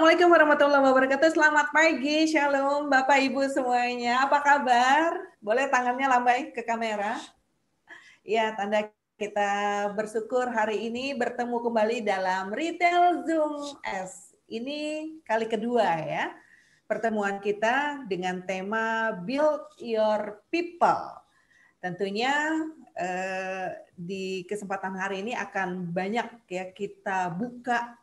Assalamualaikum warahmatullahi wabarakatuh. Selamat pagi, shalom Bapak Ibu semuanya. Apa kabar? Boleh tangannya lambai ke kamera? Ya, tanda kita bersyukur hari ini bertemu kembali dalam Retail Zoom S. Ini kali kedua ya. Pertemuan kita dengan tema Build Your People. Tentunya eh, di kesempatan hari ini akan banyak ya kita buka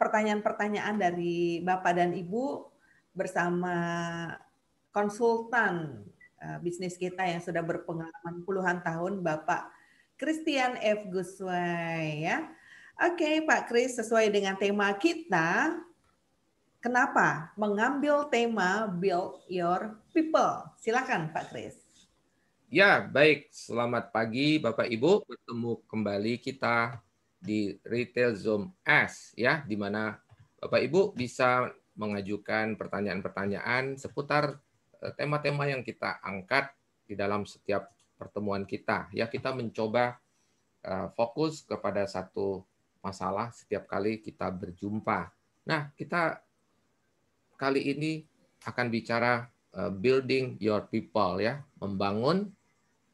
pertanyaan-pertanyaan dari Bapak dan Ibu bersama konsultan eh, bisnis kita yang sudah berpengalaman puluhan tahun, Bapak Christian F. Guswai ya. Oke, Pak Kris, sesuai dengan tema kita, kenapa mengambil tema Build Your People? Silakan Pak Kris. Ya, baik. Selamat pagi Bapak Ibu. Bertemu kembali kita di Retail Zoom S ya di mana Bapak Ibu bisa mengajukan pertanyaan-pertanyaan seputar e, tema-tema yang kita angkat di dalam setiap pertemuan kita ya kita mencoba e, fokus kepada satu masalah setiap kali kita berjumpa. Nah, kita kali ini akan bicara e, building your people ya, membangun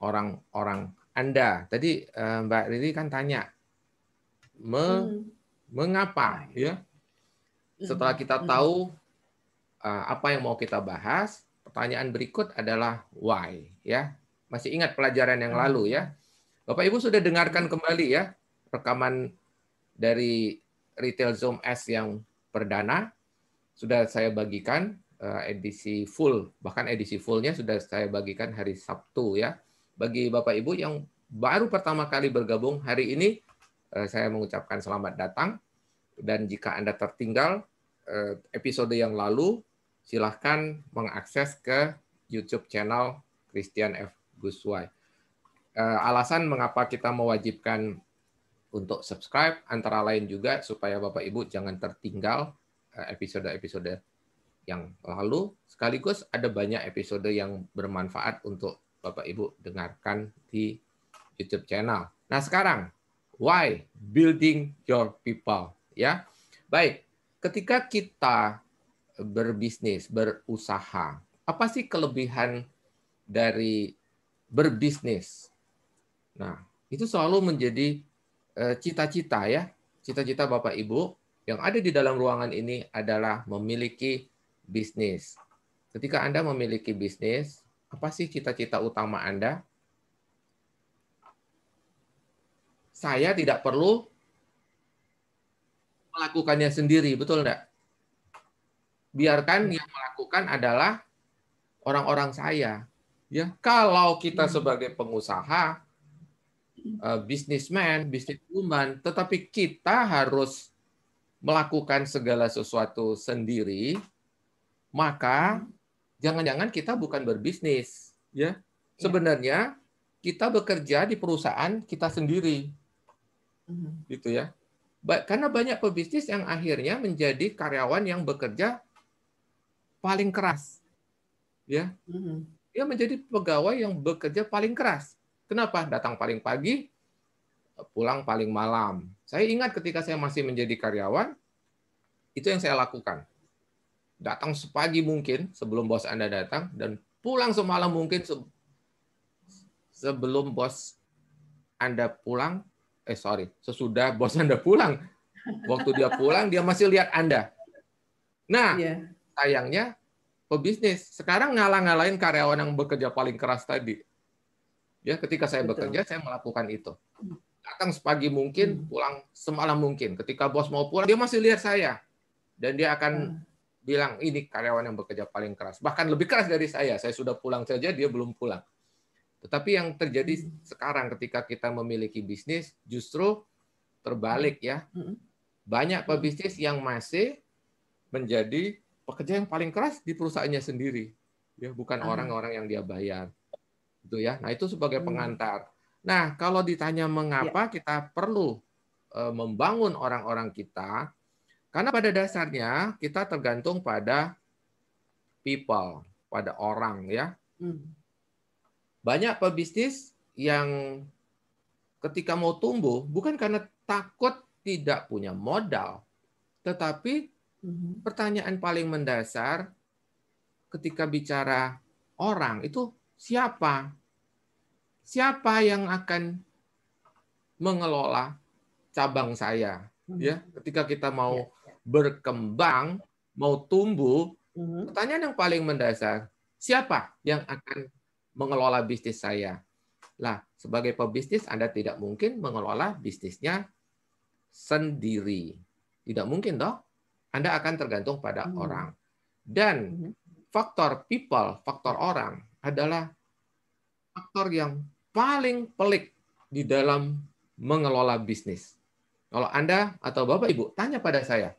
orang-orang Anda. Tadi Mbak Riri kan tanya me, hmm. mengapa ya. Setelah hmm. kita hmm. tahu uh, apa yang mau kita bahas, pertanyaan berikut adalah why ya. Masih ingat pelajaran yang hmm. lalu ya. Bapak Ibu sudah dengarkan kembali ya rekaman dari Retail Zoom S yang perdana sudah saya bagikan eh, edisi full bahkan edisi fullnya sudah saya bagikan hari Sabtu ya bagi Bapak Ibu yang baru pertama kali bergabung hari ini Eh, saya mengucapkan selamat datang. Dan jika Anda tertinggal eh, episode yang lalu, silahkan mengakses ke YouTube channel Christian F. Guswai. Eh, alasan mengapa kita mewajibkan untuk subscribe antara lain juga supaya Bapak Ibu jangan tertinggal episode-episode yang lalu. Sekaligus ada banyak episode yang bermanfaat untuk Bapak Ibu dengarkan di YouTube channel. Nah, sekarang Why? Building your people. Ya, baik. Ketika kita berbisnis, berusaha, apa sih kelebihan dari berbisnis? Nah, itu selalu menjadi eh, cita-cita ya, cita-cita Bapak Ibu yang ada di dalam ruangan ini adalah memiliki bisnis. Ketika Anda memiliki bisnis, apa sih cita-cita utama Anda? saya tidak perlu melakukannya sendiri, betul enggak? Biarkan hmm. yang melakukan adalah orang-orang saya. Ya, kalau kita hmm. sebagai pengusaha, hmm. eh, bisnismen, bisniswoman, tetapi kita harus melakukan segala sesuatu sendiri, maka jangan-jangan kita bukan berbisnis, ya. ya. Sebenarnya kita bekerja di perusahaan kita sendiri. Mm-hmm. gitu ya. Karena banyak pebisnis yang akhirnya menjadi karyawan yang bekerja paling keras, ya. Mm-hmm. Dia menjadi pegawai yang bekerja paling keras. Kenapa? Datang paling pagi, pulang paling malam. Saya ingat ketika saya masih menjadi karyawan, itu yang saya lakukan. Datang sepagi mungkin sebelum bos Anda datang dan pulang semalam mungkin sebelum bos Anda pulang eh sorry, sesudah bos Anda pulang. Waktu dia pulang, dia masih lihat Anda. Nah, iya. sayangnya pebisnis sekarang ngalah-ngalahin karyawan yang bekerja paling keras tadi. Ya, ketika saya Betul. bekerja, saya melakukan itu. Hmm. Datang sepagi mungkin, hmm. pulang semalam mungkin. Ketika bos mau pulang, dia masih lihat saya. Dan dia akan hmm. bilang, ini karyawan yang bekerja paling keras. Bahkan lebih keras dari saya. Saya sudah pulang saja, dia belum pulang. Tetapi yang terjadi hmm. sekarang ketika kita memiliki bisnis justru terbalik ya. Hmm. Banyak hmm. pebisnis yang masih menjadi pekerja yang paling keras di perusahaannya sendiri, ya bukan ah. orang-orang yang dia bayar. Itu ya. Nah, itu sebagai pengantar. Nah, kalau ditanya mengapa ya. kita perlu e, membangun orang-orang kita, karena pada dasarnya kita tergantung pada people, pada orang ya. Banyak pebisnis yang ketika mau tumbuh bukan karena takut tidak punya modal, tetapi mm-hmm. pertanyaan paling mendasar ketika bicara orang itu siapa? Siapa yang akan mengelola cabang saya? Mm-hmm. Ya, ketika kita mau ya, ya. berkembang, mau tumbuh, mm-hmm. pertanyaan yang paling mendasar, siapa yang akan mengelola bisnis saya. Lah, sebagai pebisnis Anda tidak mungkin mengelola bisnisnya sendiri. Tidak mungkin toh? Anda akan tergantung pada hmm. orang. Dan hmm. faktor people, faktor orang adalah faktor yang paling pelik di dalam mengelola bisnis. Kalau Anda atau Bapak Ibu tanya pada saya,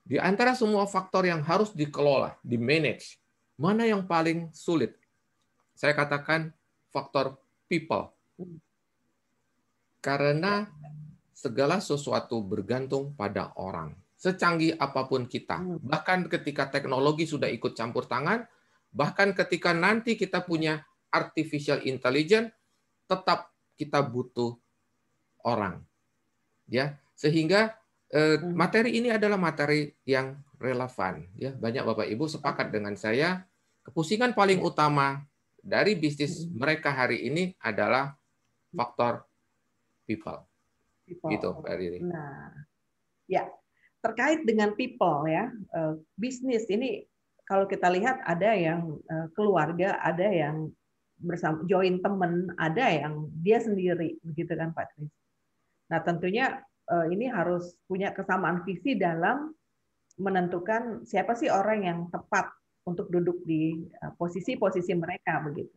di antara semua faktor yang harus dikelola, di manage, mana yang paling sulit? Saya katakan faktor people. Karena segala sesuatu bergantung pada orang. Secanggih apapun kita, hmm. bahkan ketika teknologi sudah ikut campur tangan, bahkan ketika nanti kita punya artificial intelligence, tetap kita butuh orang. Ya, sehingga eh, hmm. materi ini adalah materi yang relevan, ya. Banyak Bapak Ibu sepakat dengan saya, kepusingan paling ya. utama dari bisnis hmm. mereka hari ini adalah faktor people. people. Gitu, Pak Riri. Nah, ya terkait dengan people ya, eh, bisnis ini kalau kita lihat ada yang eh, keluarga, ada yang bersama join temen, ada yang dia sendiri, begitu kan Pak Tris? Nah tentunya eh, ini harus punya kesamaan visi dalam menentukan siapa sih orang yang tepat untuk duduk di eh, posisi-posisi mereka begitu.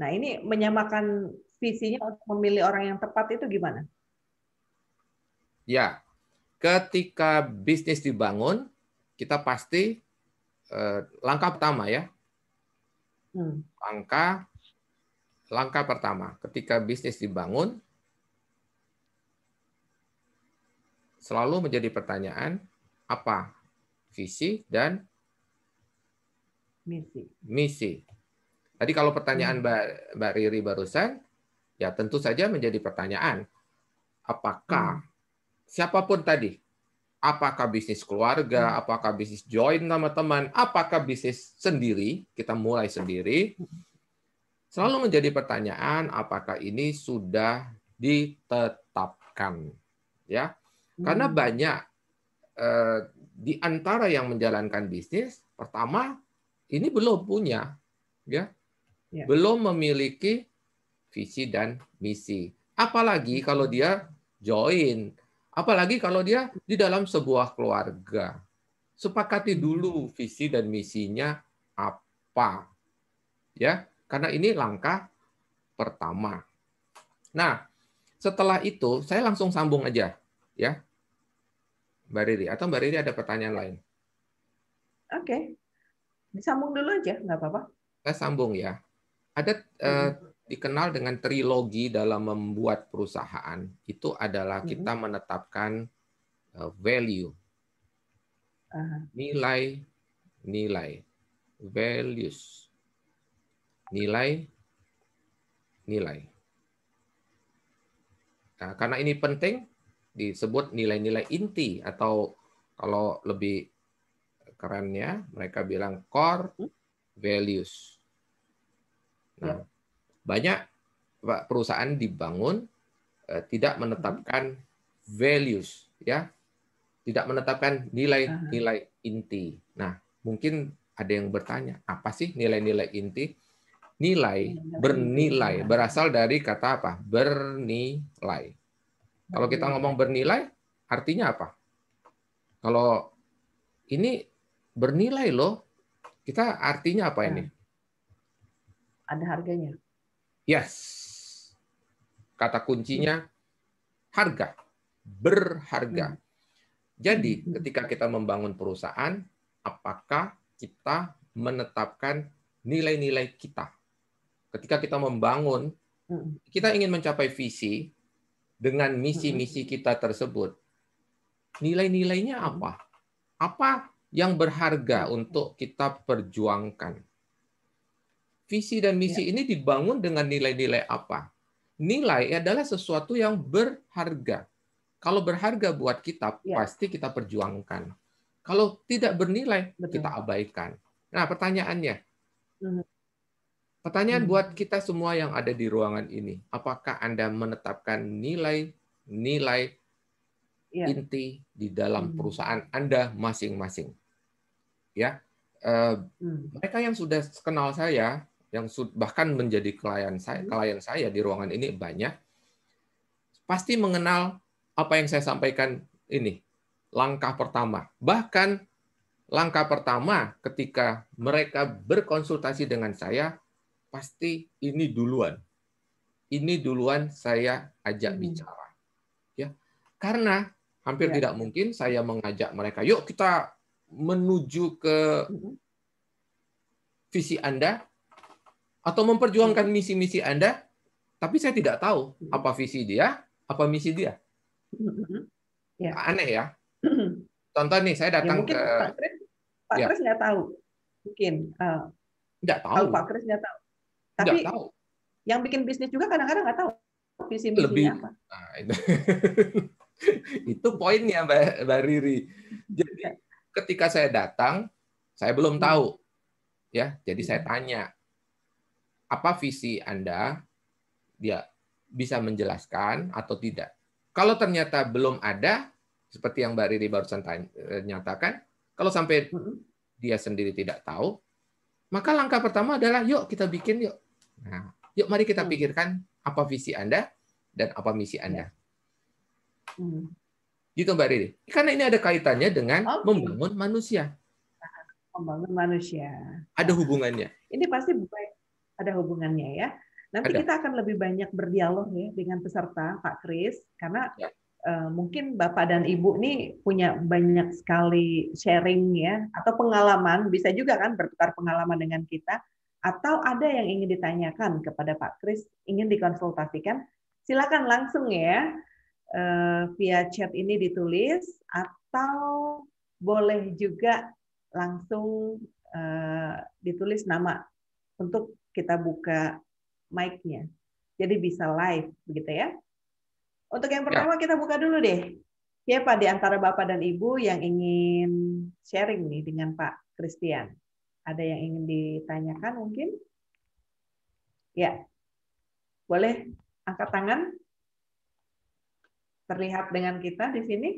Nah ini menyamakan visinya untuk memilih orang yang tepat itu gimana? Ya, ketika bisnis dibangun, kita pasti eh, langkah pertama ya. Hmm. Langkah langkah pertama ketika bisnis dibangun selalu menjadi pertanyaan apa visi dan misi. Misi. Tadi kalau pertanyaan hmm. Mbak, Mbak Riri barusan, ya tentu saja menjadi pertanyaan, apakah hmm. siapapun tadi, apakah bisnis keluarga, hmm. apakah bisnis join sama teman, apakah bisnis sendiri, kita mulai sendiri, hmm. selalu menjadi pertanyaan apakah ini sudah ditetapkan, ya? Hmm. Karena banyak eh, di antara yang menjalankan bisnis, pertama ini belum punya, ya. ya, belum memiliki visi dan misi. Apalagi hmm. kalau dia join, apalagi kalau dia di dalam sebuah keluarga. Sepakati hmm. dulu visi dan misinya apa, ya, karena ini langkah pertama. Nah, setelah itu saya langsung sambung aja, ya, Mbak Riri. Atau Mbak Riri ada pertanyaan lain? Oke. Okay. Disambung dulu aja, nggak apa-apa. Kita sambung ya. Ada eh, dikenal dengan trilogi dalam membuat perusahaan. Itu adalah kita menetapkan eh, value, nilai, nilai, values, nilai, nilai. Nah, karena ini penting, disebut nilai-nilai inti atau kalau lebih keren ya. Mereka bilang core hmm? values. Nah, ya. banyak perusahaan dibangun eh, tidak hmm. menetapkan values ya. Tidak menetapkan nilai-nilai inti. Nah, mungkin ada yang bertanya, apa sih nilai-nilai inti? Nilai bernilai ya. berasal dari kata apa? Bernilai. Kalau kita ngomong bernilai, artinya apa? Kalau ini bernilai loh. Kita artinya apa ini? Ah, ada harganya. Yes. Kata kuncinya harga, berharga. Hmm. Jadi ketika kita membangun perusahaan, apakah kita menetapkan nilai-nilai kita? Ketika kita membangun, hmm. kita ingin mencapai visi dengan misi-misi hmm. kita tersebut. Nilai-nilainya apa? Apa yang berharga untuk kita perjuangkan. Visi dan misi ya. ini dibangun dengan nilai-nilai apa? Nilai adalah sesuatu yang berharga. Kalau berharga buat kita, ya. pasti kita perjuangkan. Kalau tidak bernilai, Betul. kita abaikan. Nah, pertanyaannya, hmm. pertanyaan hmm. buat kita semua yang ada di ruangan ini, apakah Anda menetapkan nilai-nilai ya. inti di dalam hmm. perusahaan Anda masing-masing? ya uh, hmm. mereka yang sudah kenal saya yang bahkan menjadi klien saya hmm. klien saya di ruangan ini banyak pasti mengenal apa yang saya sampaikan ini langkah pertama bahkan langkah pertama ketika mereka berkonsultasi dengan saya pasti ini duluan ini duluan saya ajak hmm. bicara ya karena hampir ya. tidak mungkin saya mengajak mereka yuk kita menuju ke mm-hmm. visi Anda atau memperjuangkan mm-hmm. misi-misi Anda, tapi saya tidak tahu mm-hmm. apa visi dia, apa misi dia. Ya. Aneh ya. Contoh nih, saya ya, datang ya, ke Pak Kris, Pak ya. nggak tahu, mungkin. Eh, nggak tahu. Pak Kris nggak tahu. Tapi nggak tahu. yang bikin bisnis juga kadang-kadang nggak tahu visi misinya Lebih, apa. Nah, itu. itu poinnya Mbak, Mbak Riri. Jadi ya ketika saya datang, saya belum hmm. tahu. Ya, jadi saya hmm. tanya, apa visi Anda? Dia bisa menjelaskan atau tidak. Kalau ternyata belum ada, seperti yang Mbak Riri barusan tanya, eh, nyatakan, kalau sampai hmm. dia sendiri tidak tahu, maka langkah pertama adalah yuk kita bikin yuk. Nah, yuk mari kita pikirkan apa visi Anda dan apa misi Anda. Gitu Mbak Riri. Karena ini ada kaitannya dengan okay. membangun manusia. Membangun manusia. Ada hubungannya. Ini pasti ada hubungannya ya. Nanti ada. kita akan lebih banyak berdialog ya dengan peserta Pak Kris karena ya. Uh, mungkin Bapak dan Ibu ini punya banyak sekali sharing ya atau pengalaman bisa juga kan bertukar pengalaman dengan kita atau ada yang ingin ditanyakan kepada Pak Kris ingin dikonsultasikan silakan langsung ya uh, via chat ini ditulis atau boleh juga langsung uh, ditulis nama untuk kita buka mic-nya. Jadi bisa live begitu ya. Untuk yang ya. pertama ya. kita buka dulu deh. Siapa di antara Bapak dan Ibu yang ingin sharing nih dengan Pak Christian? Ada yang ingin ditanyakan mungkin? Ya. Boleh angkat tangan? terlihat dengan kita di sini?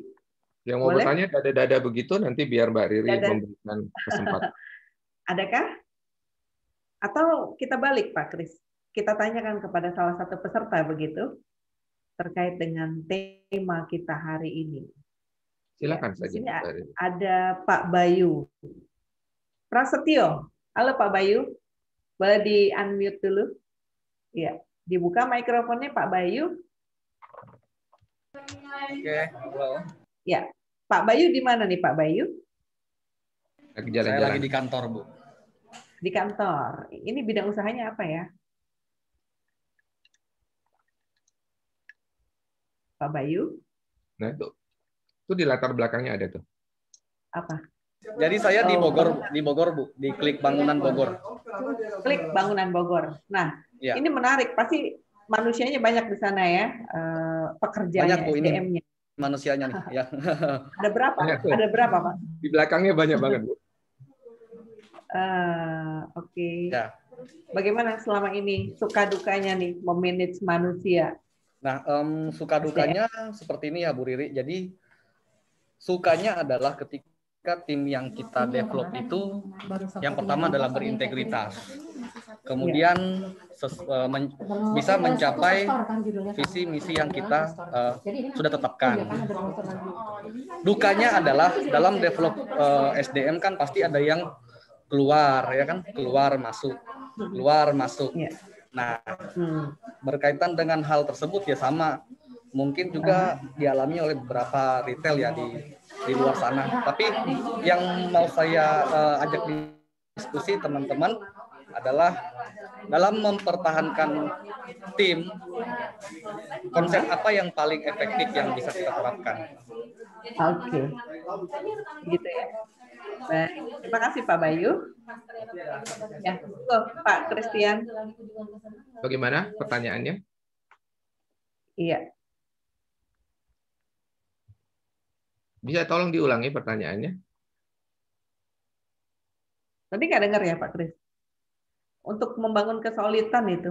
Yang mau Boleh? bertanya dada-dada begitu nanti biar Mbak Riri dada. memberikan kesempatan. Adakah? Atau kita balik Pak Kris? Kita tanyakan kepada salah satu peserta begitu terkait dengan tema kita hari ini. Silakan ya, saja. Sini ada Pak Bayu. Prasetyo. Halo Pak Bayu. Boleh di-unmute dulu? Ya, dibuka mikrofonnya Pak Bayu. Oke, okay. Ya, Pak Bayu di mana nih Pak Bayu? Lagi jalan-jalan. Saya lagi di kantor, Bu. Di kantor. Ini bidang usahanya apa ya? Pak Bayu? Nah, itu. Itu di latar belakangnya ada tuh. Apa? Jadi saya oh, di Bogor, di Bogor Bu, di Klik Bangunan Bogor. Klik Bangunan Bogor. Nah, ya. ini menarik. Pasti manusianya banyak di sana ya eh, pekerjaannya SDM-nya. Ya, manusianya nih, ya. Ada berapa? Banyak, Ada berapa, Pak? Di belakangnya banyak banget, Bu. Uh, Oke. Okay. Ya. Bagaimana selama ini suka dukanya nih memanage manusia? Nah, um, suka dukanya SDM. Ya. seperti ini ya Bu Riri. Jadi sukanya adalah ketika ketika tim yang kita iya, develop itu yang pertama adalah berintegritas kemudian iya. e, men, bisa mencapai kan visi kan? misi yang kita uh, sudah tetapkan oh, kan dukanya adalah dalam develop uh, e, SDM kan pasti ada yang keluar ya kan keluar masuk keluar iya. masuk nah hmm. berkaitan dengan hal tersebut ya sama mungkin juga dialami oleh beberapa retail ya di di luar sana. Tapi yang mau saya uh, ajak diskusi teman-teman adalah dalam mempertahankan tim konsep apa yang paling efektif yang bisa kita terapkan. Oke. Okay. Gitu ya. Baik. Terima kasih Pak Bayu. Ya, oh, Pak Christian. Bagaimana pertanyaannya? Iya. Bisa tolong diulangi pertanyaannya? Tadi nggak dengar ya Pak Kris? Untuk membangun kesolidan itu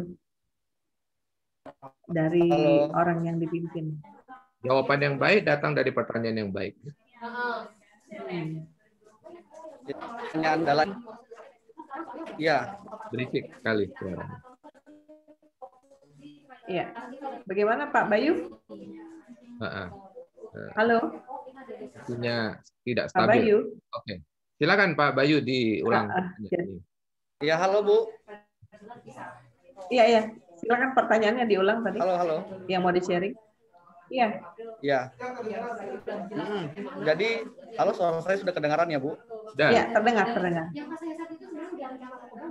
dari Halo. orang yang dipimpin. Jawaban yang baik datang dari pertanyaan yang baik. Pertanyaan dalam Ya. Berisik sekali suara. Ya. Bagaimana Pak Bayu? Uh -uh. Nah, halo. Punya tidak stabil. Pak Bayu. Oke. Silakan Pak Bayu diulang. Ah, ah, ya. ya, halo Bu. Iya, iya. Silakan pertanyaannya diulang tadi. Halo, halo. Yang mau di-sharing. Iya. Iya. Hmm. Jadi, halo suara saya sudah kedengaran ya, Bu? Iya, terdengar, terdengar.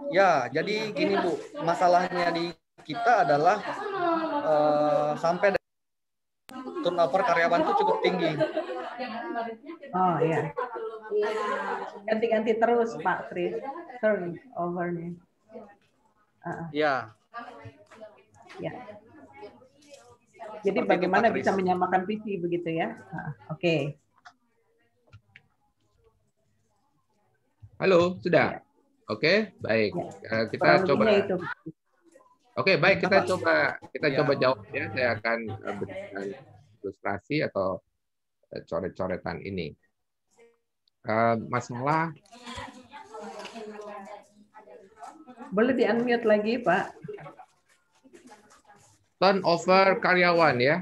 Ya, jadi gini Bu, masalahnya di kita adalah uh, sampai turnover karyawan itu cukup tinggi. Oh iya. Ganti-ganti terus Pak Tri. Turnovernya. Uh-uh. Uh, ya. Ya. Jadi Seperti bagaimana itu, bisa menyamakan visi begitu ya? Uh, Oke. Okay. Halo, sudah. Ya. Oke, okay, baik. Ya. Kita Kurang coba. Itu. Oke, okay, baik kita coba kita ya. coba jawab ya. Saya akan eh, berikan ilustrasi atau e, coret-coretan ini. E, Masalah boleh di unmute lagi, Pak. Turnover karyawan ya.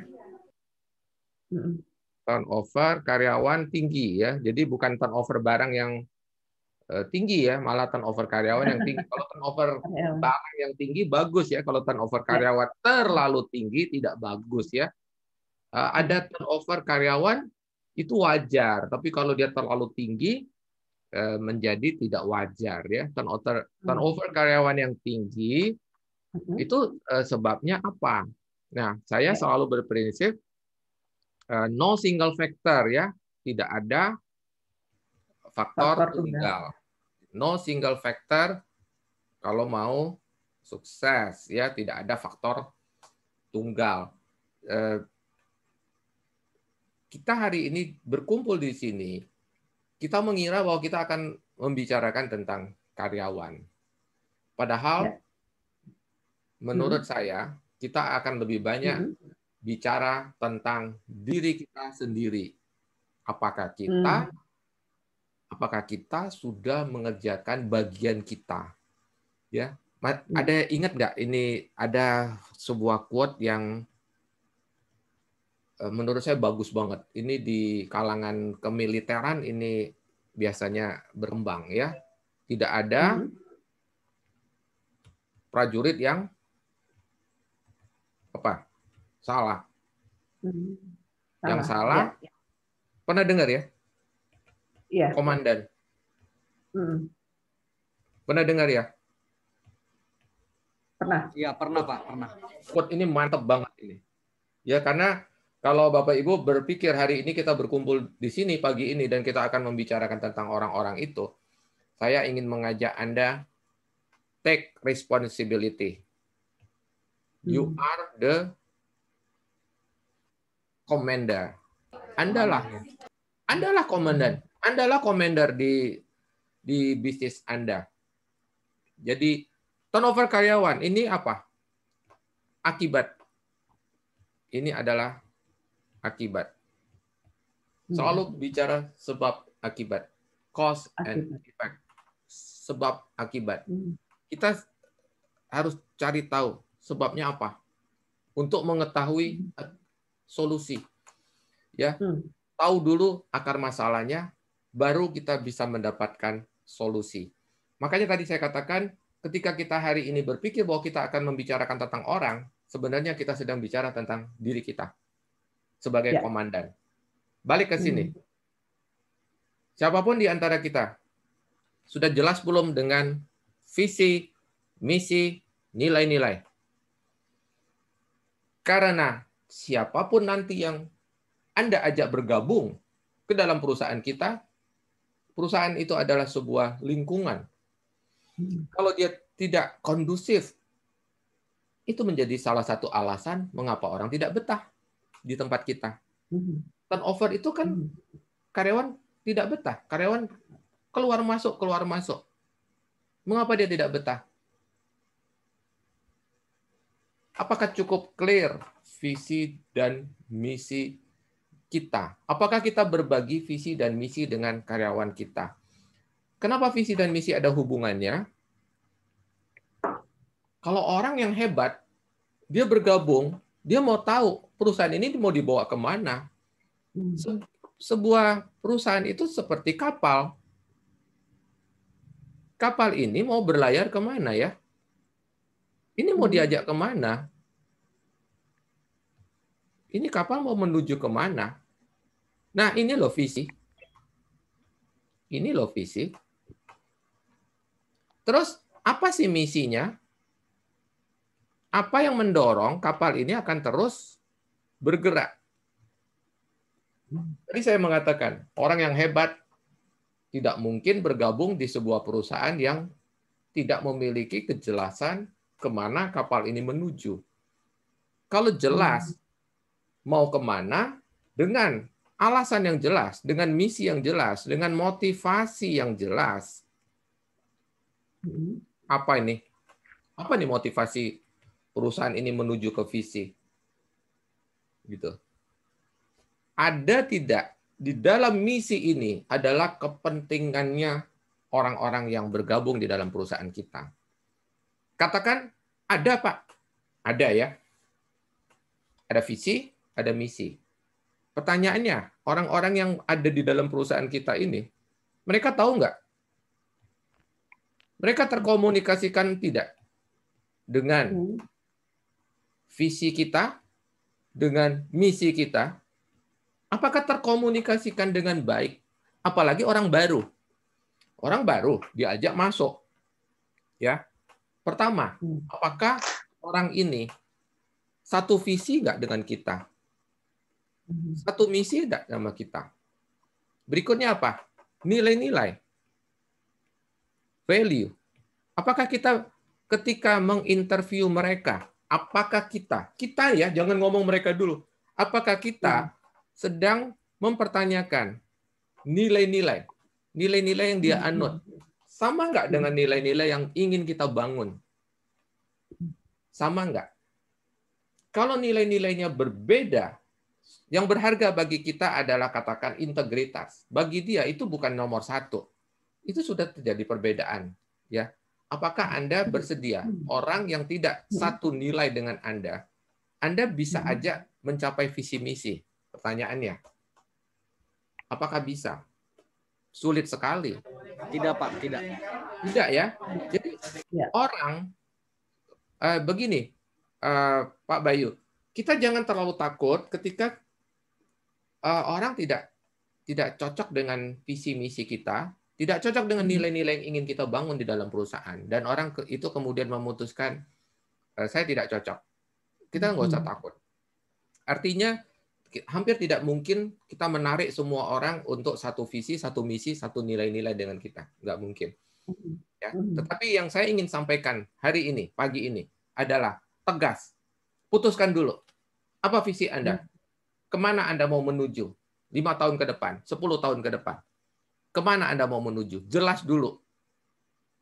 Turnover karyawan tinggi ya. Jadi bukan turnover barang yang e, tinggi ya, malah turnover karyawan yang tinggi. Kalau turnover iya. barang yang tinggi bagus ya, kalau turnover iya. karyawan terlalu tinggi tidak bagus ya. Eh, ada turnover karyawan itu wajar, tapi kalau dia terlalu tinggi eh, menjadi tidak wajar ya. Turnover hmm. turnover karyawan yang tinggi hmm. itu eh, sebabnya apa? Nah, saya ya. selalu berprinsip no single factor ya, tidak ada faktor, tunggal. No single factor kalau mau sukses ya, tidak ada faktor tunggal kita hari ini berkumpul di sini, kita mengira bahwa kita akan membicarakan tentang karyawan. Padahal ya. menurut hmm. saya kita akan lebih banyak hmm. bicara tentang diri kita sendiri. Apakah kita hmm. apakah kita sudah mengerjakan bagian kita? Ya. Hmm. Ada ingat nggak ini ada sebuah quote yang Eh, menurut saya bagus banget. Ini di kalangan kemiliteran ini biasanya berkembang ya. Tidak ada hmm. prajurit yang apa? Salah. Hmm. salah. Yang salah. Ya, ya. Pernah dengar ya? Iya. Komandan. Hmm. Pernah dengar ya? Pernah. Iya, pernah Pak, pernah. Quote ini mantap banget ini. Ya karena kalau Bapak Ibu berpikir hari ini kita berkumpul di sini pagi ini dan kita akan membicarakan tentang orang-orang itu, saya ingin mengajak Anda take responsibility. Hmm. You are the commander. Andalah. Andalah komandan. Andalah komander di di bisnis Anda. Jadi turnover karyawan ini apa? Akibat. Ini adalah akibat. Iya. Selalu bicara sebab akibat, cause and effect, sebab akibat. Hmm. Kita harus cari tahu sebabnya apa untuk mengetahui hmm. solusi. Ya, hmm. tahu dulu akar masalahnya, baru kita bisa mendapatkan solusi. Makanya tadi saya katakan, ketika kita hari ini berpikir bahwa kita akan membicarakan tentang orang, sebenarnya kita sedang bicara tentang diri kita sebagai ya. komandan. Balik ke hmm. sini. Hmm. Siapapun di antara kita sudah jelas belum dengan visi, misi, nilai-nilai. Karena siapapun nanti yang Anda ajak bergabung ke dalam perusahaan kita, perusahaan itu adalah sebuah lingkungan. Hmm. Kalau dia tidak kondusif, itu menjadi salah satu alasan mengapa orang tidak betah di tempat kita. Hmm. Turnover itu kan hmm. karyawan tidak betah, karyawan keluar masuk keluar masuk. Mengapa dia tidak betah? Apakah cukup clear visi dan misi kita? Apakah kita berbagi visi dan misi dengan karyawan kita? Kenapa visi dan misi ada hubungannya? Kalau orang yang hebat, dia bergabung, dia mau tahu perusahaan ini mau dibawa kemana. Hmm. sebuah perusahaan itu seperti kapal. Kapal ini mau berlayar kemana ya? Ini mau hmm. diajak kemana? Ini kapal mau menuju kemana? Nah, ini loh visi. Ini loh visi. Terus, apa sih misinya? Apa yang mendorong kapal ini akan terus bergerak. Tadi saya mengatakan, orang yang hebat tidak mungkin bergabung di sebuah perusahaan yang tidak memiliki kejelasan kemana kapal ini menuju. Kalau jelas mau kemana, dengan alasan yang jelas, dengan misi yang jelas, dengan motivasi yang jelas, apa ini? Apa nih motivasi perusahaan ini menuju ke visi? gitu. Ada tidak di dalam misi ini adalah kepentingannya orang-orang yang bergabung di dalam perusahaan kita. Katakan ada Pak. Ada ya. Ada visi, ada misi. Pertanyaannya, orang-orang yang ada di dalam perusahaan kita ini, mereka tahu nggak? Mereka terkomunikasikan tidak dengan hmm. visi kita, dengan misi kita, apakah terkomunikasikan dengan baik? Apalagi orang baru. Orang baru diajak masuk. Ya. Pertama, hmm. apakah orang ini satu visi nggak dengan kita? Hmm. Satu misi nggak sama kita? Berikutnya apa? Nilai-nilai. Value. Apakah kita ketika menginterview mereka, apakah kita, kita ya, jangan ngomong mereka dulu, apakah kita hmm. sedang mempertanyakan nilai-nilai, nilai-nilai yang dia hmm. anut, sama nggak dengan nilai-nilai yang ingin kita bangun? Sama nggak? Kalau nilai-nilainya berbeda, yang berharga bagi kita adalah katakan integritas. Bagi dia itu bukan nomor satu. Itu sudah terjadi perbedaan. ya apakah Anda bersedia orang yang tidak satu nilai dengan Anda, Anda bisa hmm. ajak mencapai visi misi? Pertanyaannya, apakah bisa? Sulit sekali. Tidak Pak, tidak. Tidak ya. Jadi ya. orang eh, begini, eh, Pak Bayu, kita jangan terlalu takut ketika eh, orang tidak tidak cocok dengan visi misi kita, tidak cocok dengan hmm. nilai-nilai yang ingin kita bangun di dalam perusahaan dan orang itu kemudian memutuskan eh, saya tidak cocok kita nggak usah hmm. takut artinya hampir tidak mungkin kita menarik semua orang untuk satu visi satu misi satu nilai-nilai dengan kita nggak mungkin hmm. ya tetapi yang saya ingin sampaikan hari ini pagi ini adalah tegas putuskan dulu apa visi anda kemana anda mau menuju lima tahun ke depan sepuluh tahun ke depan kemana Anda mau menuju. Jelas dulu.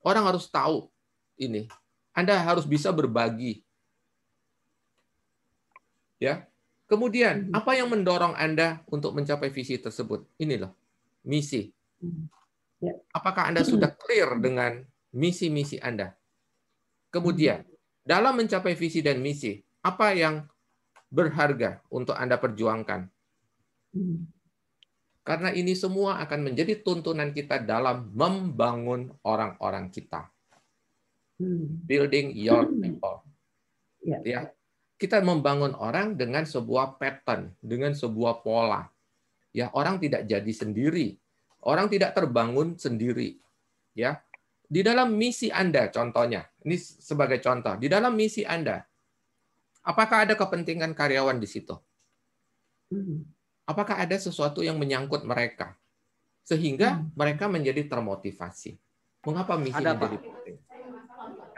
Orang harus tahu ini. Anda harus bisa berbagi. Ya. Kemudian, mhm. apa yang mendorong Anda untuk mencapai visi tersebut? Ini loh, misi. Mhm. Ya. Apakah Anda mhm. sudah clear dengan misi-misi Anda? Kemudian, dalam mencapai visi dan misi, apa yang berharga untuk Anda perjuangkan? Karena ini semua akan menjadi tuntunan kita dalam membangun orang-orang kita. Hmm. Building your hmm. people. Ya. ya. Kita membangun orang dengan sebuah pattern, dengan sebuah pola. Ya, orang tidak jadi sendiri. Orang tidak terbangun sendiri. Ya. Di dalam misi Anda contohnya, ini sebagai contoh, di dalam misi Anda apakah ada kepentingan karyawan di situ? Hmm apakah ada sesuatu yang menyangkut mereka sehingga hmm. mereka menjadi termotivasi. Mengapa misi ada menjadi penting?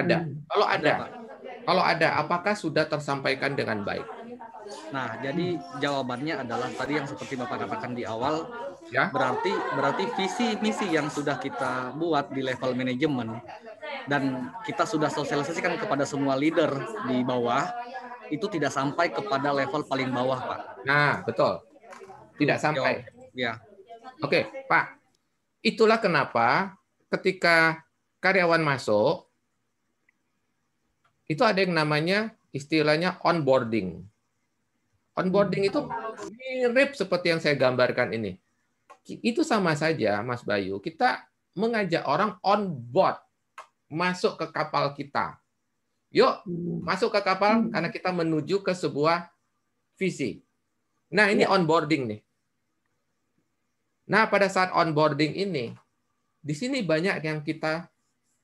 Ada. Hmm. Kalau ada, ada kalau ada, apakah sudah tersampaikan dengan baik? Nah, jadi jawabannya adalah tadi yang seperti Bapak katakan di awal, ya. berarti berarti visi misi yang sudah kita buat di level manajemen dan kita sudah sosialisasikan kepada semua leader di bawah itu tidak sampai kepada level paling bawah, Pak. Nah, betul tidak sampai. Ya. Oke, okay, Pak. Itulah kenapa ketika karyawan masuk itu ada yang namanya istilahnya onboarding. Onboarding itu mirip seperti yang saya gambarkan ini. Itu sama saja, Mas Bayu. Kita mengajak orang on board masuk ke kapal kita. Yuk, hmm. masuk ke kapal hmm. karena kita menuju ke sebuah visi. Nah, ini ya. onboarding nih. Nah, pada saat onboarding ini, di sini banyak yang kita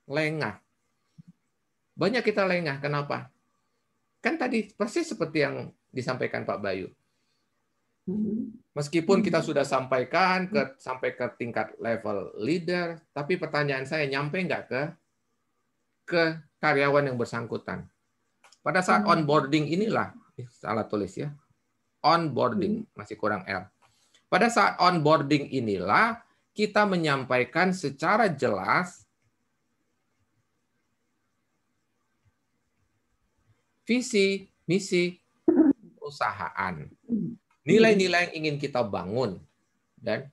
lengah. Banyak kita lengah. Kenapa? Kan tadi persis seperti yang disampaikan Pak Bayu. Meskipun kita hmm. sudah sampaikan ke sampai ke tingkat level leader, tapi pertanyaan saya nyampe nggak ke ke karyawan yang bersangkutan. Pada saat hmm. onboarding inilah salah tulis ya. Onboarding hmm. masih kurang L pada saat onboarding inilah kita menyampaikan secara jelas visi, misi perusahaan, nilai-nilai yang ingin kita bangun, dan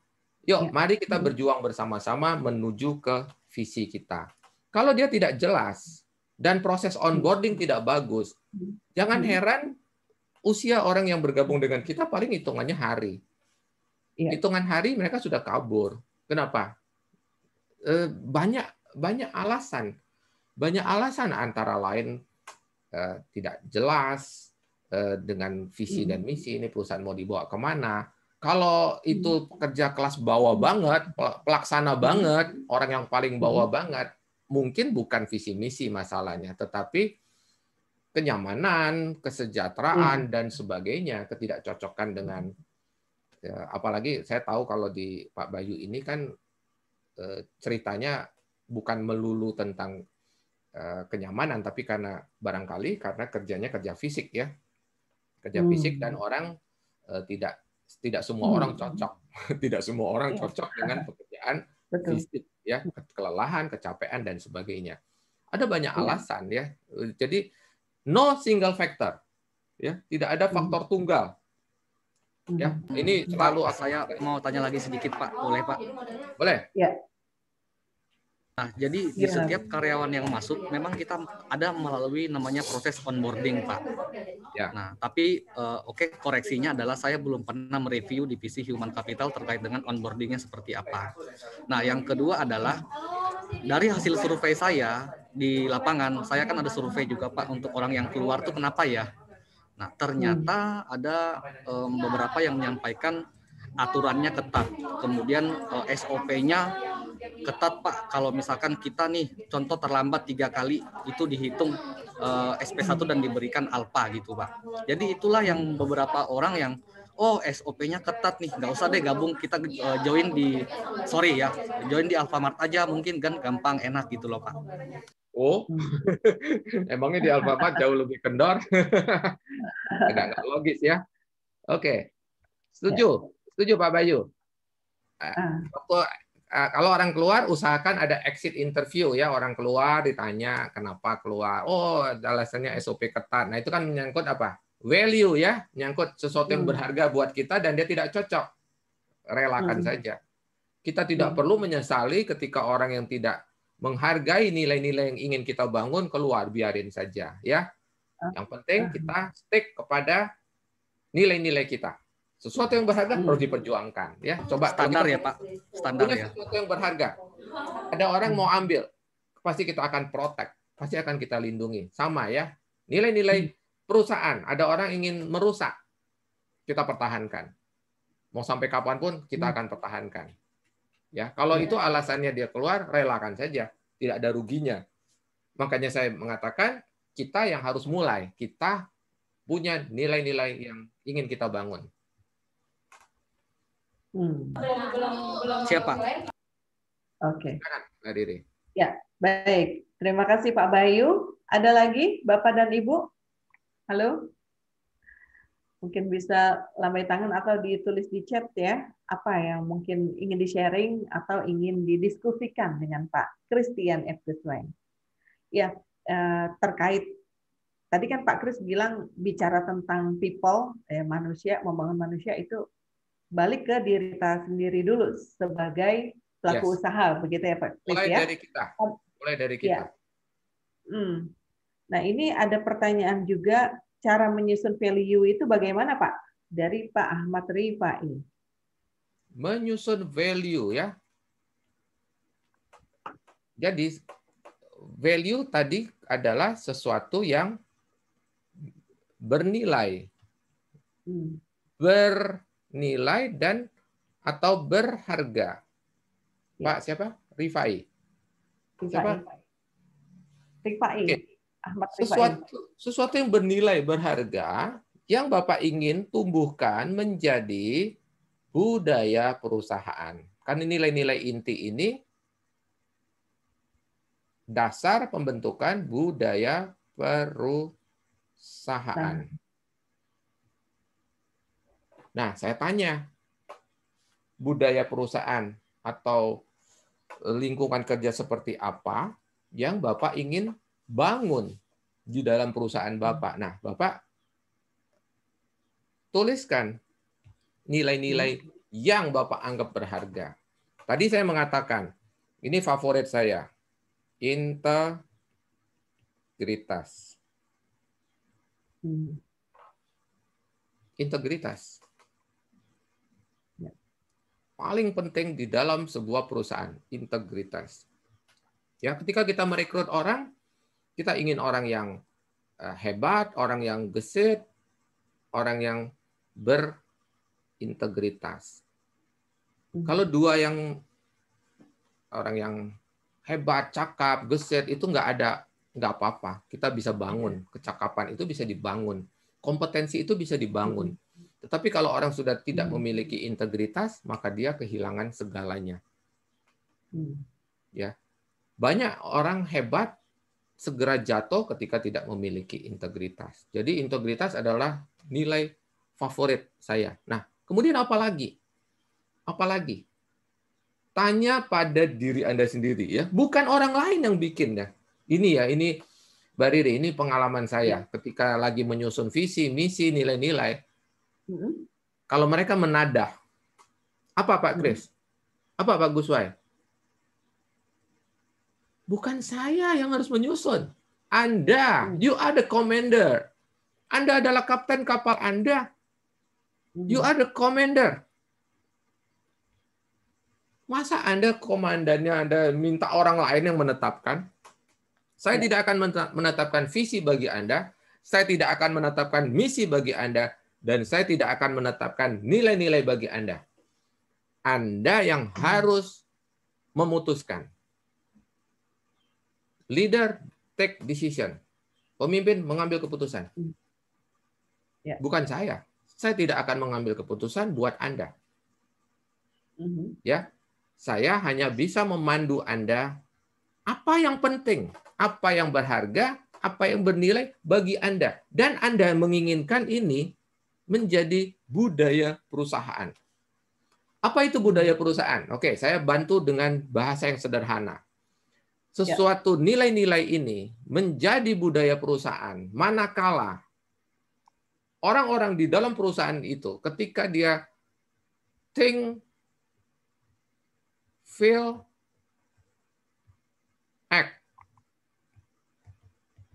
yuk ya. mari kita berjuang bersama-sama menuju ke visi kita. Kalau dia tidak jelas dan proses onboarding tidak bagus, jangan hmm. heran usia orang yang bergabung dengan kita paling hitungannya hari. Iya. hitungan hari mereka sudah kabur. Kenapa? E, banyak banyak alasan, banyak alasan antara lain e, tidak jelas e, dengan visi hmm. dan misi ini perusahaan mau dibawa kemana. Kalau itu hmm. pekerja kelas bawah banget, pelaksana hmm. banget, orang yang paling bawah banget, mungkin bukan visi misi masalahnya, tetapi kenyamanan, kesejahteraan dan sebagainya, ketidakcocokan dengan Ya, apalagi saya tahu kalau di Pak Bayu ini kan eh, ceritanya bukan melulu tentang eh, kenyamanan, tapi karena barangkali karena kerjanya kerja fisik ya, kerja hmm. fisik dan orang eh, tidak tidak semua hmm. orang cocok, tidak semua orang iya. cocok dengan pekerjaan Betul. fisik ya, kelelahan, kecapean dan sebagainya. Ada banyak iya. alasan ya. Jadi no single factor ya, tidak ada hmm. faktor tunggal ya hmm. ini selalu saya mau tanya lagi sedikit pak boleh pak boleh ya Nah, jadi di ya. setiap karyawan yang masuk memang kita ada melalui namanya proses onboarding, Pak. Ya. Nah, tapi uh, oke okay, koreksinya adalah saya belum pernah mereview divisi Human Capital terkait dengan onboardingnya seperti apa. Nah, yang kedua adalah dari hasil survei saya di lapangan, saya kan ada survei juga Pak untuk orang yang keluar tuh kenapa ya? Nah, ternyata ada um, beberapa yang menyampaikan aturannya ketat, kemudian uh, eh, SOP-nya ketat Pak. Kalau misalkan kita nih, contoh terlambat tiga kali itu dihitung uh, eh, SP1 dan diberikan alpa gitu Pak. Jadi itulah yang beberapa orang yang oh SOP-nya ketat nih, nggak usah deh gabung kita uh, join di sorry ya, join di Alfamart aja mungkin kan gampang enak gitu loh Pak. Oh, hmm. emangnya di Alfamart jauh lebih kendor? Agak nggak logis ya. Oke, setuju, ya. setuju Pak Bayu. Ah. Eh, waktu, eh, kalau orang keluar, usahakan ada exit interview ya. Orang keluar ditanya kenapa keluar. Oh, alasannya SOP ketat. Nah itu kan menyangkut apa? Value ya, menyangkut sesuatu yang hmm. berharga buat kita dan dia tidak cocok. Relakan hmm. saja. Kita tidak hmm. perlu menyesali ketika orang yang tidak menghargai nilai-nilai yang ingin kita bangun keluar, biarin saja ya. Yang penting ah. kita stick kepada nilai-nilai kita. Sesuatu yang berharga hmm. perlu diperjuangkan ya. Coba standar kita, kan ya, Pak. Standar ya. sesuatu yang berharga. Ada orang mau ambil, pasti kita akan protect, pasti akan kita lindungi. Sama ya. Nilai-nilai hmm. perusahaan, ada orang ingin merusak, kita pertahankan. Mau sampai kapanpun kita hmm. akan pertahankan. Ya, kalau ya. itu alasannya dia keluar, relakan saja, tidak ada ruginya. Makanya saya mengatakan kita yang harus mulai, kita punya nilai-nilai yang ingin kita bangun. Hmm. Siapa? Oke. Okay. Ya, baik. Terima kasih Pak Bayu. Ada lagi Bapak dan Ibu? Halo mungkin bisa lambai tangan atau ditulis di chat ya apa yang mungkin ingin di-sharing atau ingin didiskusikan dengan Pak Christian F. Kuswain. Ya, eh, terkait tadi kan Pak Kris bilang bicara tentang people, ya manusia, membangun manusia itu balik ke diri kita sendiri dulu sebagai pelaku yes. usaha, begitu ya Pak Kris ya? dari kita. Mulai dari kita. Ya. Hmm. Nah, ini ada pertanyaan juga cara menyusun value itu bagaimana Pak? Dari Pak Ahmad Rifai. Menyusun value ya. Jadi value tadi adalah sesuatu yang bernilai. Hmm. Bernilai dan atau berharga. Ya. Pak siapa? Rifai. Rifai. Siapa? Rifai. Okay. Ahmad sesuatu, sesuatu yang bernilai, berharga, yang Bapak ingin tumbuhkan menjadi budaya perusahaan. Karena nilai-nilai inti ini dasar pembentukan budaya perusahaan. Nah, saya tanya, budaya perusahaan atau lingkungan kerja seperti apa yang Bapak ingin bangun di dalam perusahaan Bapak. Nah, Bapak tuliskan nilai-nilai yang Bapak anggap berharga. Tadi saya mengatakan, ini favorit saya, integritas. Hmm. Integritas. Ya. Paling penting di dalam sebuah perusahaan, integritas. Ya, ketika kita merekrut orang, kita ingin orang yang eh, hebat, orang yang gesit, orang yang berintegritas. Hmm. Kalau dua yang orang yang hebat, cakap, gesit itu nggak ada, nggak apa-apa. Kita bisa bangun kecakapan itu bisa dibangun, kompetensi itu bisa dibangun. Hmm. Tetapi kalau orang sudah tidak hmm. memiliki integritas, maka dia kehilangan segalanya. Ya, banyak orang hebat segera jatuh ketika tidak memiliki integritas. Jadi integritas adalah nilai favorit saya. Nah, kemudian apa lagi? Apa lagi? Tanya pada diri Anda sendiri ya, bukan orang lain yang bikin ya. Ini ya, ini Bariri, ini pengalaman saya hmm. ketika lagi menyusun visi, misi, nilai-nilai. Hmm. Kalau mereka menadah, apa Pak Kris? Hmm. Apa Pak Guswai? Bukan saya yang harus menyusun. Anda, hmm. you are the commander. Anda adalah kapten kapal Anda. Hmm. You are the commander. Masa Anda komandannya Anda minta orang lain yang menetapkan? Saya ya. tidak akan menetapkan visi bagi Anda. Saya tidak akan menetapkan misi bagi Anda. Dan saya tidak akan menetapkan nilai-nilai bagi Anda. Anda yang hmm. harus memutuskan. Leader take decision. Pemimpin mengambil keputusan. Hmm. Ya. Bukan saya. Saya tidak akan mengambil keputusan buat Anda. Hmm. Ya. Saya hanya bisa memandu Anda apa yang penting, apa yang berharga, apa yang bernilai bagi Anda dan Anda menginginkan ini menjadi budaya perusahaan. Apa itu budaya perusahaan? Oke, saya bantu dengan bahasa yang sederhana Ya. sesuatu nilai-nilai ini menjadi budaya perusahaan manakala orang-orang di dalam perusahaan itu ketika dia think feel act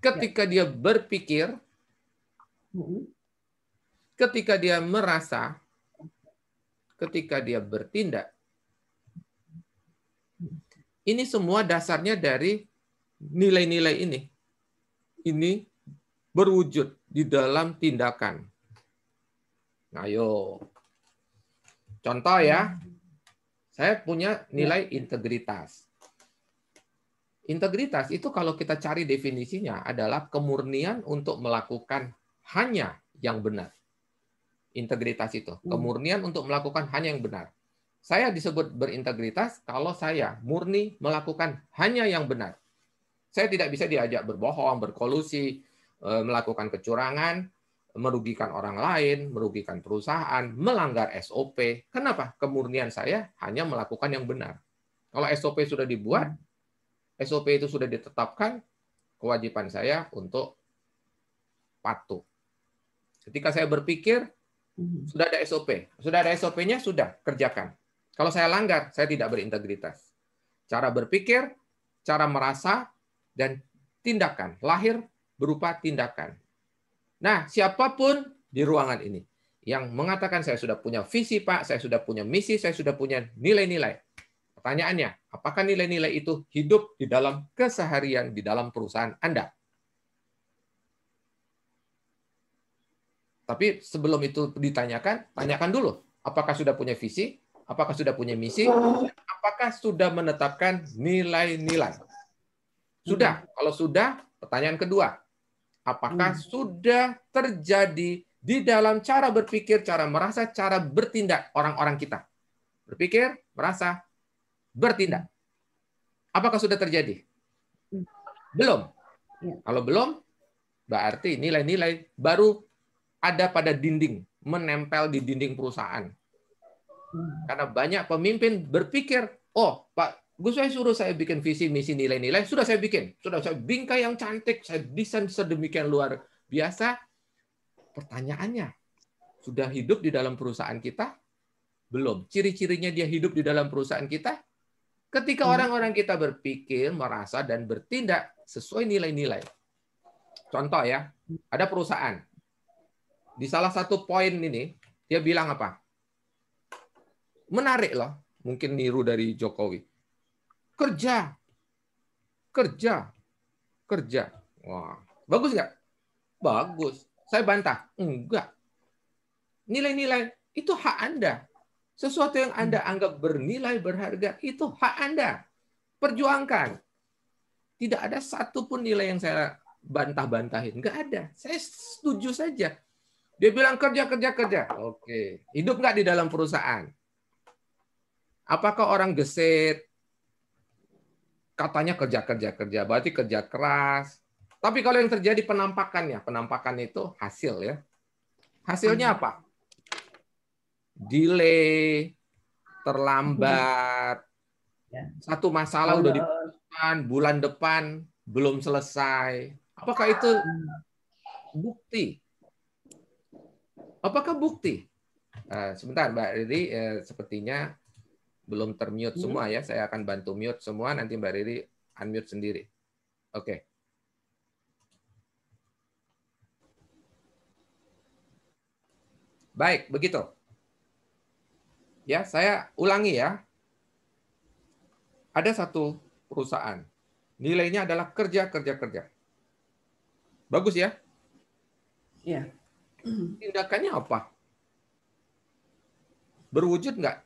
ketika ya. dia berpikir mm-hmm. ketika dia merasa ketika dia bertindak ini semua dasarnya dari nilai-nilai ini. Ini berwujud di dalam tindakan. Nah, ayo. Contoh ya. Saya punya nilai ya. integritas. Integritas itu kalau kita cari definisinya adalah kemurnian untuk melakukan hanya yang benar. Integritas itu, hmm. kemurnian untuk melakukan hanya yang benar. Saya disebut berintegritas kalau saya murni melakukan hanya yang benar. Saya tidak bisa diajak berbohong, berkolusi, e, melakukan kecurangan, merugikan orang lain, merugikan perusahaan, melanggar SOP. Kenapa? Kemurnian saya hanya melakukan yang benar. Kalau SOP sudah dibuat, SOP itu sudah ditetapkan, kewajiban saya untuk patuh. Ketika saya berpikir, hmm. sudah ada SOP. Sudah ada SOP-nya, sudah kerjakan. Kalau saya langgar, saya tidak berintegritas. Cara berpikir, cara merasa, dan tindakan. Lahir berupa tindakan. Nah, siapapun di ruangan ini yang mengatakan saya sudah punya visi, Pak, saya sudah punya misi, saya sudah punya nilai-nilai. Pertanyaannya, apakah nilai-nilai itu hidup di dalam keseharian di dalam perusahaan Anda? Tapi sebelum itu ditanyakan, tanyakan dulu, apakah sudah punya visi? apakah sudah punya misi, apakah sudah menetapkan nilai-nilai. Sudah, hmm. kalau sudah, pertanyaan kedua, apakah hmm. sudah terjadi di dalam cara berpikir, cara merasa, cara bertindak orang-orang kita? Berpikir, merasa, bertindak. Apakah sudah terjadi? Hmm. Belum. Ya. Kalau belum, berarti nilai-nilai baru ada pada dinding, menempel di dinding perusahaan karena banyak pemimpin berpikir, oh Pak Gus saya suruh saya bikin visi misi nilai-nilai, sudah saya bikin, sudah saya bingkai yang cantik, saya desain sedemikian luar biasa. Pertanyaannya, sudah hidup di dalam perusahaan kita? Belum. Ciri-cirinya dia hidup di dalam perusahaan kita? Ketika hmm. orang-orang kita berpikir, merasa, dan bertindak sesuai nilai-nilai. Contoh ya, ada perusahaan. Di salah satu poin ini, dia bilang apa? menarik lah, mungkin niru dari Jokowi. Kerja, kerja, kerja. Wah, bagus nggak? Bagus. Saya bantah, enggak. Nilai-nilai itu hak Anda. Sesuatu yang Anda hmm. anggap bernilai berharga itu hak Anda. Perjuangkan. Tidak ada satupun nilai yang saya bantah-bantahin. Nggak ada. Saya setuju saja. Dia bilang kerja, kerja, kerja. Oke. Hidup nggak di dalam perusahaan? Apakah orang gesit? Katanya kerja-kerja-kerja, berarti kerja keras. Tapi kalau yang terjadi penampakannya, penampakan itu hasil ya. Hasilnya hmm. apa? Delay, terlambat, ya. satu masalah udah di bulan depan belum selesai. Apakah itu hmm. bukti? Apakah bukti? Eh, sebentar, Mbak Riri, eh, sepertinya belum termute semua iya. ya. Saya akan bantu mute semua. Nanti Mbak Riri unmute sendiri. Oke. Okay. Baik, begitu. Ya, saya ulangi ya. Ada satu perusahaan. Nilainya adalah kerja, kerja, kerja. Bagus ya? Iya. Tindakannya apa? Berwujud nggak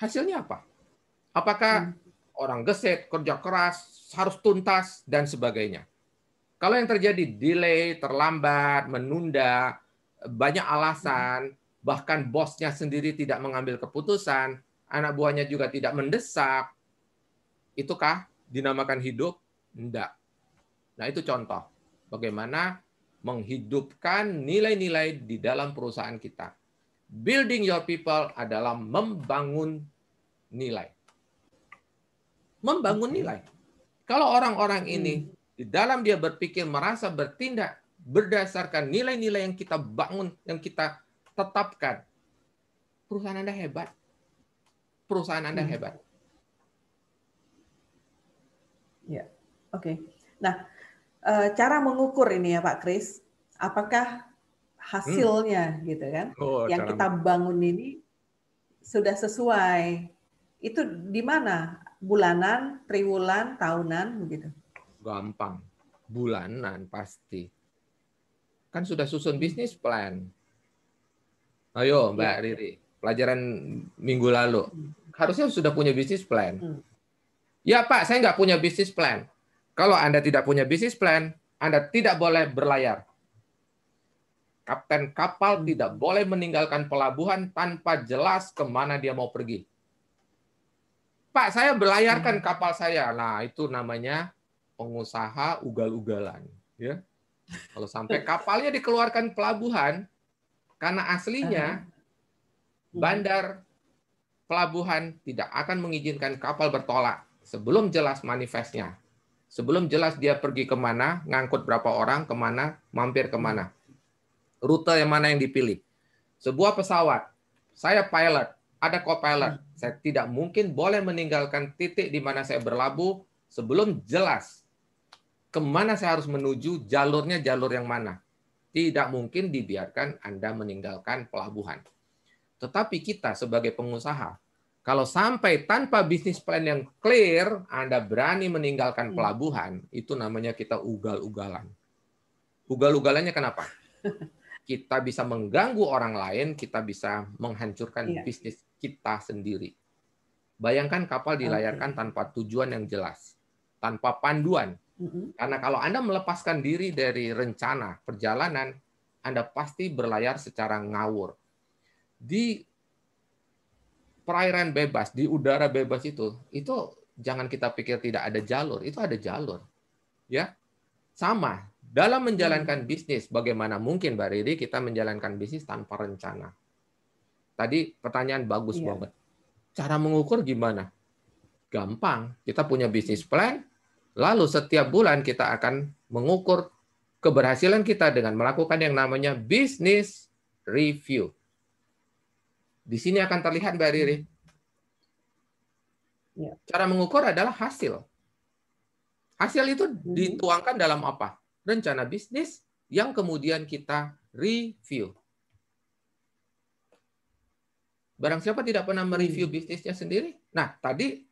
hasilnya apa? Apakah hmm. orang geset, kerja keras, harus tuntas, dan sebagainya? Kalau yang terjadi delay, terlambat, menunda, banyak alasan, bahkan bosnya sendiri tidak mengambil keputusan, anak buahnya juga tidak mendesak, itukah dinamakan hidup? Tidak. Nah itu contoh bagaimana menghidupkan nilai-nilai di dalam perusahaan kita. Building your people adalah membangun nilai. Membangun nilai. Kalau orang-orang hmm. ini di dalam dia berpikir, merasa bertindak berdasarkan nilai-nilai yang kita bangun, yang kita tetapkan, perusahaan Anda hebat. Perusahaan Anda hmm. hebat. Ya, oke. Okay. Nah, eh, cara mengukur ini ya Pak Kris, apakah Hmm. hasilnya hmm. gitu kan. Oh, yang kita bangun ini sudah sesuai. Itu di mana? Bulanan, triwulan, tahunan begitu. Gampang. Bulanan pasti. Kan sudah susun bisnis plan. Ayo Mbak ya. Riri, pelajaran minggu lalu. Hmm. Harusnya sudah punya bisnis plan. Hmm. Ya Pak, saya nggak punya bisnis plan. Kalau Anda tidak punya bisnis plan, Anda tidak boleh berlayar. Kapten kapal hmm. tidak boleh meninggalkan pelabuhan tanpa jelas kemana dia mau pergi. Pak, saya belayarkan hmm. kapal saya. Nah, itu namanya pengusaha ugal-ugalan. Ya, kalau sampai kapalnya dikeluarkan pelabuhan, karena aslinya ah. bandar pelabuhan tidak akan mengizinkan kapal bertolak sebelum jelas manifestnya, sebelum jelas dia pergi kemana, ngangkut berapa orang, kemana, mampir kemana rute yang mana yang dipilih. Sebuah pesawat, saya pilot, ada co-pilot. Saya tidak mungkin boleh meninggalkan titik di mana saya berlabuh sebelum jelas kemana saya harus menuju, jalurnya jalur yang mana. Tidak mungkin dibiarkan Anda meninggalkan pelabuhan. Tetapi kita sebagai pengusaha, kalau sampai tanpa bisnis plan yang clear, Anda berani meninggalkan hmm. pelabuhan, itu namanya kita ugal-ugalan. Ugal-ugalannya kenapa? kita bisa mengganggu orang lain, kita bisa menghancurkan yeah. bisnis kita sendiri. Bayangkan kapal dilayarkan okay. tanpa tujuan yang jelas, tanpa panduan. Mm-hmm. Karena kalau Anda melepaskan diri dari rencana perjalanan, Anda pasti berlayar secara ngawur. Di perairan bebas, di udara bebas itu, itu jangan kita pikir tidak ada jalur, itu ada jalur. Ya. Sama dalam menjalankan hmm. bisnis, bagaimana mungkin Mbak Riri kita menjalankan bisnis tanpa rencana? Tadi pertanyaan bagus iya. banget. Cara mengukur gimana? Gampang. Kita punya bisnis plan, lalu setiap bulan kita akan mengukur keberhasilan kita dengan melakukan yang namanya bisnis review. Di sini akan terlihat Mbak Riri. Iya. Cara mengukur adalah hasil. Hasil itu hmm. dituangkan dalam apa? rencana bisnis yang kemudian kita review. Barang siapa tidak pernah mereview hmm. bisnisnya sendiri? Nah, tadi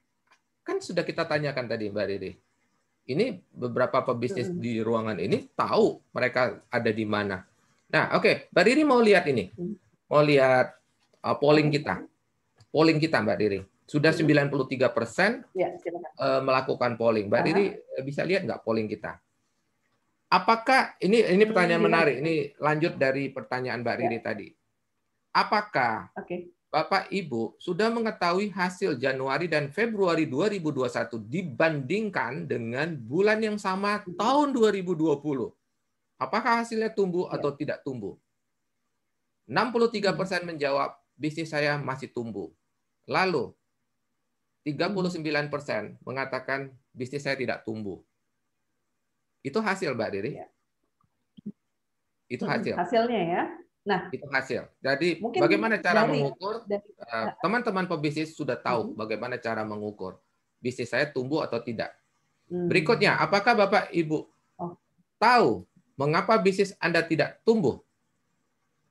kan sudah kita tanyakan tadi Mbak Riri. Ini beberapa pebisnis hmm. di ruangan ini tahu mereka ada di mana. Nah, oke, okay. Mbak Riri mau lihat ini. Hmm. Mau lihat uh, polling kita. Polling kita Mbak Riri. Sudah 93% ya, uh, melakukan polling. Mbak Riri uh, bisa lihat nggak polling kita? Apakah ini ini hmm, pertanyaan hmm. menarik. Ini lanjut dari pertanyaan Mbak ya. Riri ya. tadi. Apakah okay. Bapak Ibu sudah mengetahui hasil Januari dan Februari 2021 dibandingkan dengan bulan yang sama hmm. tahun 2020? Apakah hasilnya tumbuh ya. atau ya. tidak tumbuh? 63 persen hmm. menjawab bisnis saya masih tumbuh. Lalu 39 persen mengatakan bisnis saya tidak tumbuh. Itu hasil, Mbak diri Ya. Itu hmm, hasil. hasilnya ya. Nah, itu hasil. Jadi bagaimana cara mengukur? Eh, teman-teman pebisnis sudah tahu hmm. bagaimana cara mengukur bisnis saya tumbuh atau tidak. Hmm. Berikutnya, apakah Bapak Ibu oh. tahu mengapa bisnis Anda tidak tumbuh?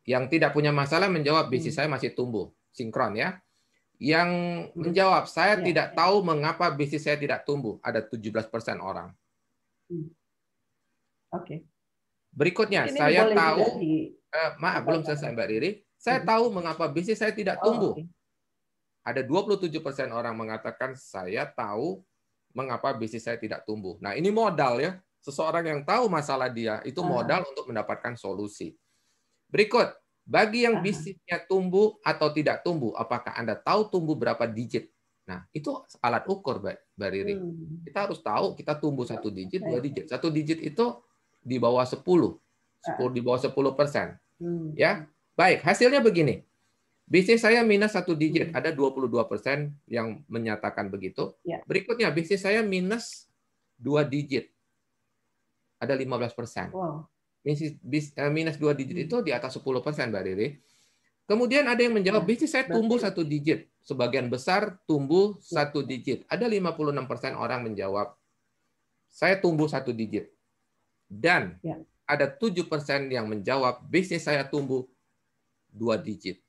Yang tidak punya masalah menjawab bisnis hmm. saya masih tumbuh, sinkron ya. Yang hmm. menjawab saya ya, tidak ya. tahu mengapa bisnis saya tidak tumbuh, ada 17% orang. Hmm. Oke. Okay. Berikutnya, Ini saya tahu, di... eh, maaf, belum selesai Mbak Riri. Saya hmm. tahu mengapa bisnis saya tidak oh, tumbuh. Oh, okay. Ada 27 persen orang mengatakan saya tahu mengapa bisnis saya tidak tumbuh. Nah, ini modal ya. Seseorang yang tahu masalah dia itu modal untuk mendapatkan solusi. Berikut, bagi yang bisnisnya tumbuh atau tidak tumbuh, apakah Anda tahu tumbuh berapa digit? Nah, itu alat ukur, Mbak Riri. Hmm. Kita harus tahu kita tumbuh satu digit, dua digit. Satu digit itu di bawah 10. 10 ah. di bawah 10 persen. Hmm. Ya, baik. Hasilnya begini. Bisnis saya minus satu digit, hmm. dua ada 22 persen yang menyatakan begitu. Ya. Berikutnya bisnis saya minus dua digit, ada 15 persen. Eh, minus dua digit hmm. itu di atas 10 persen, Mbak Riri. Kemudian ada yang menjawab ya, bisnis saya tumbuh satu digit, sebagian besar tumbuh ya. satu digit. Ada 56 persen orang menjawab saya tumbuh satu digit. Dan ya. ada persen yang menjawab bisnis saya tumbuh dua digit.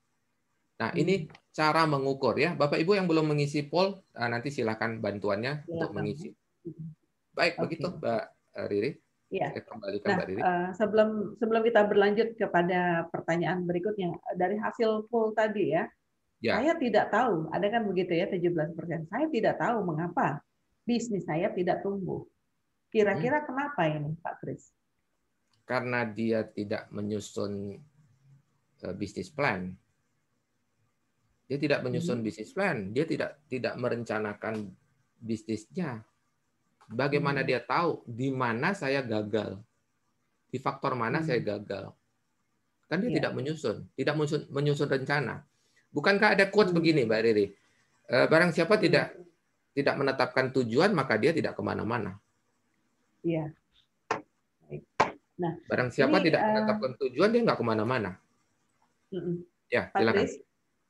Nah, hmm. ini cara mengukur ya. Bapak Ibu yang belum mengisi poll, eh, nanti silakan bantuannya ya. untuk mengisi. Hmm. Baik, okay. begitu Mbak Riri. Ya. Saya kembalikan nah, Mbak Riri. Eh, sebelum sebelum kita berlanjut kepada pertanyaan berikutnya dari hasil poll tadi ya. ya. Saya tidak tahu, ada kan begitu ya 17%. Saya tidak tahu mengapa bisnis saya tidak tumbuh. Kira-kira hmm. kenapa ini, Pak Kris? Karena dia tidak menyusun eh, bisnis plan. Dia tidak menyusun hmm. bisnis plan, dia tidak tidak merencanakan bisnisnya. Bagaimana hmm. dia tahu di mana saya gagal? Di faktor mana hmm. saya gagal? Kan dia ya. tidak menyusun, tidak menyusun, menyusun rencana. Bukankah ada quote hmm. begini, Mbak Riri? Eh, barang siapa hmm. tidak tidak menetapkan tujuan, maka dia tidak kemana-mana. Iya. Nah, barang siapa ini, tidak eh, menetapkan uh, tujuan dia nggak kemana-mana. Uh, ya, silakan.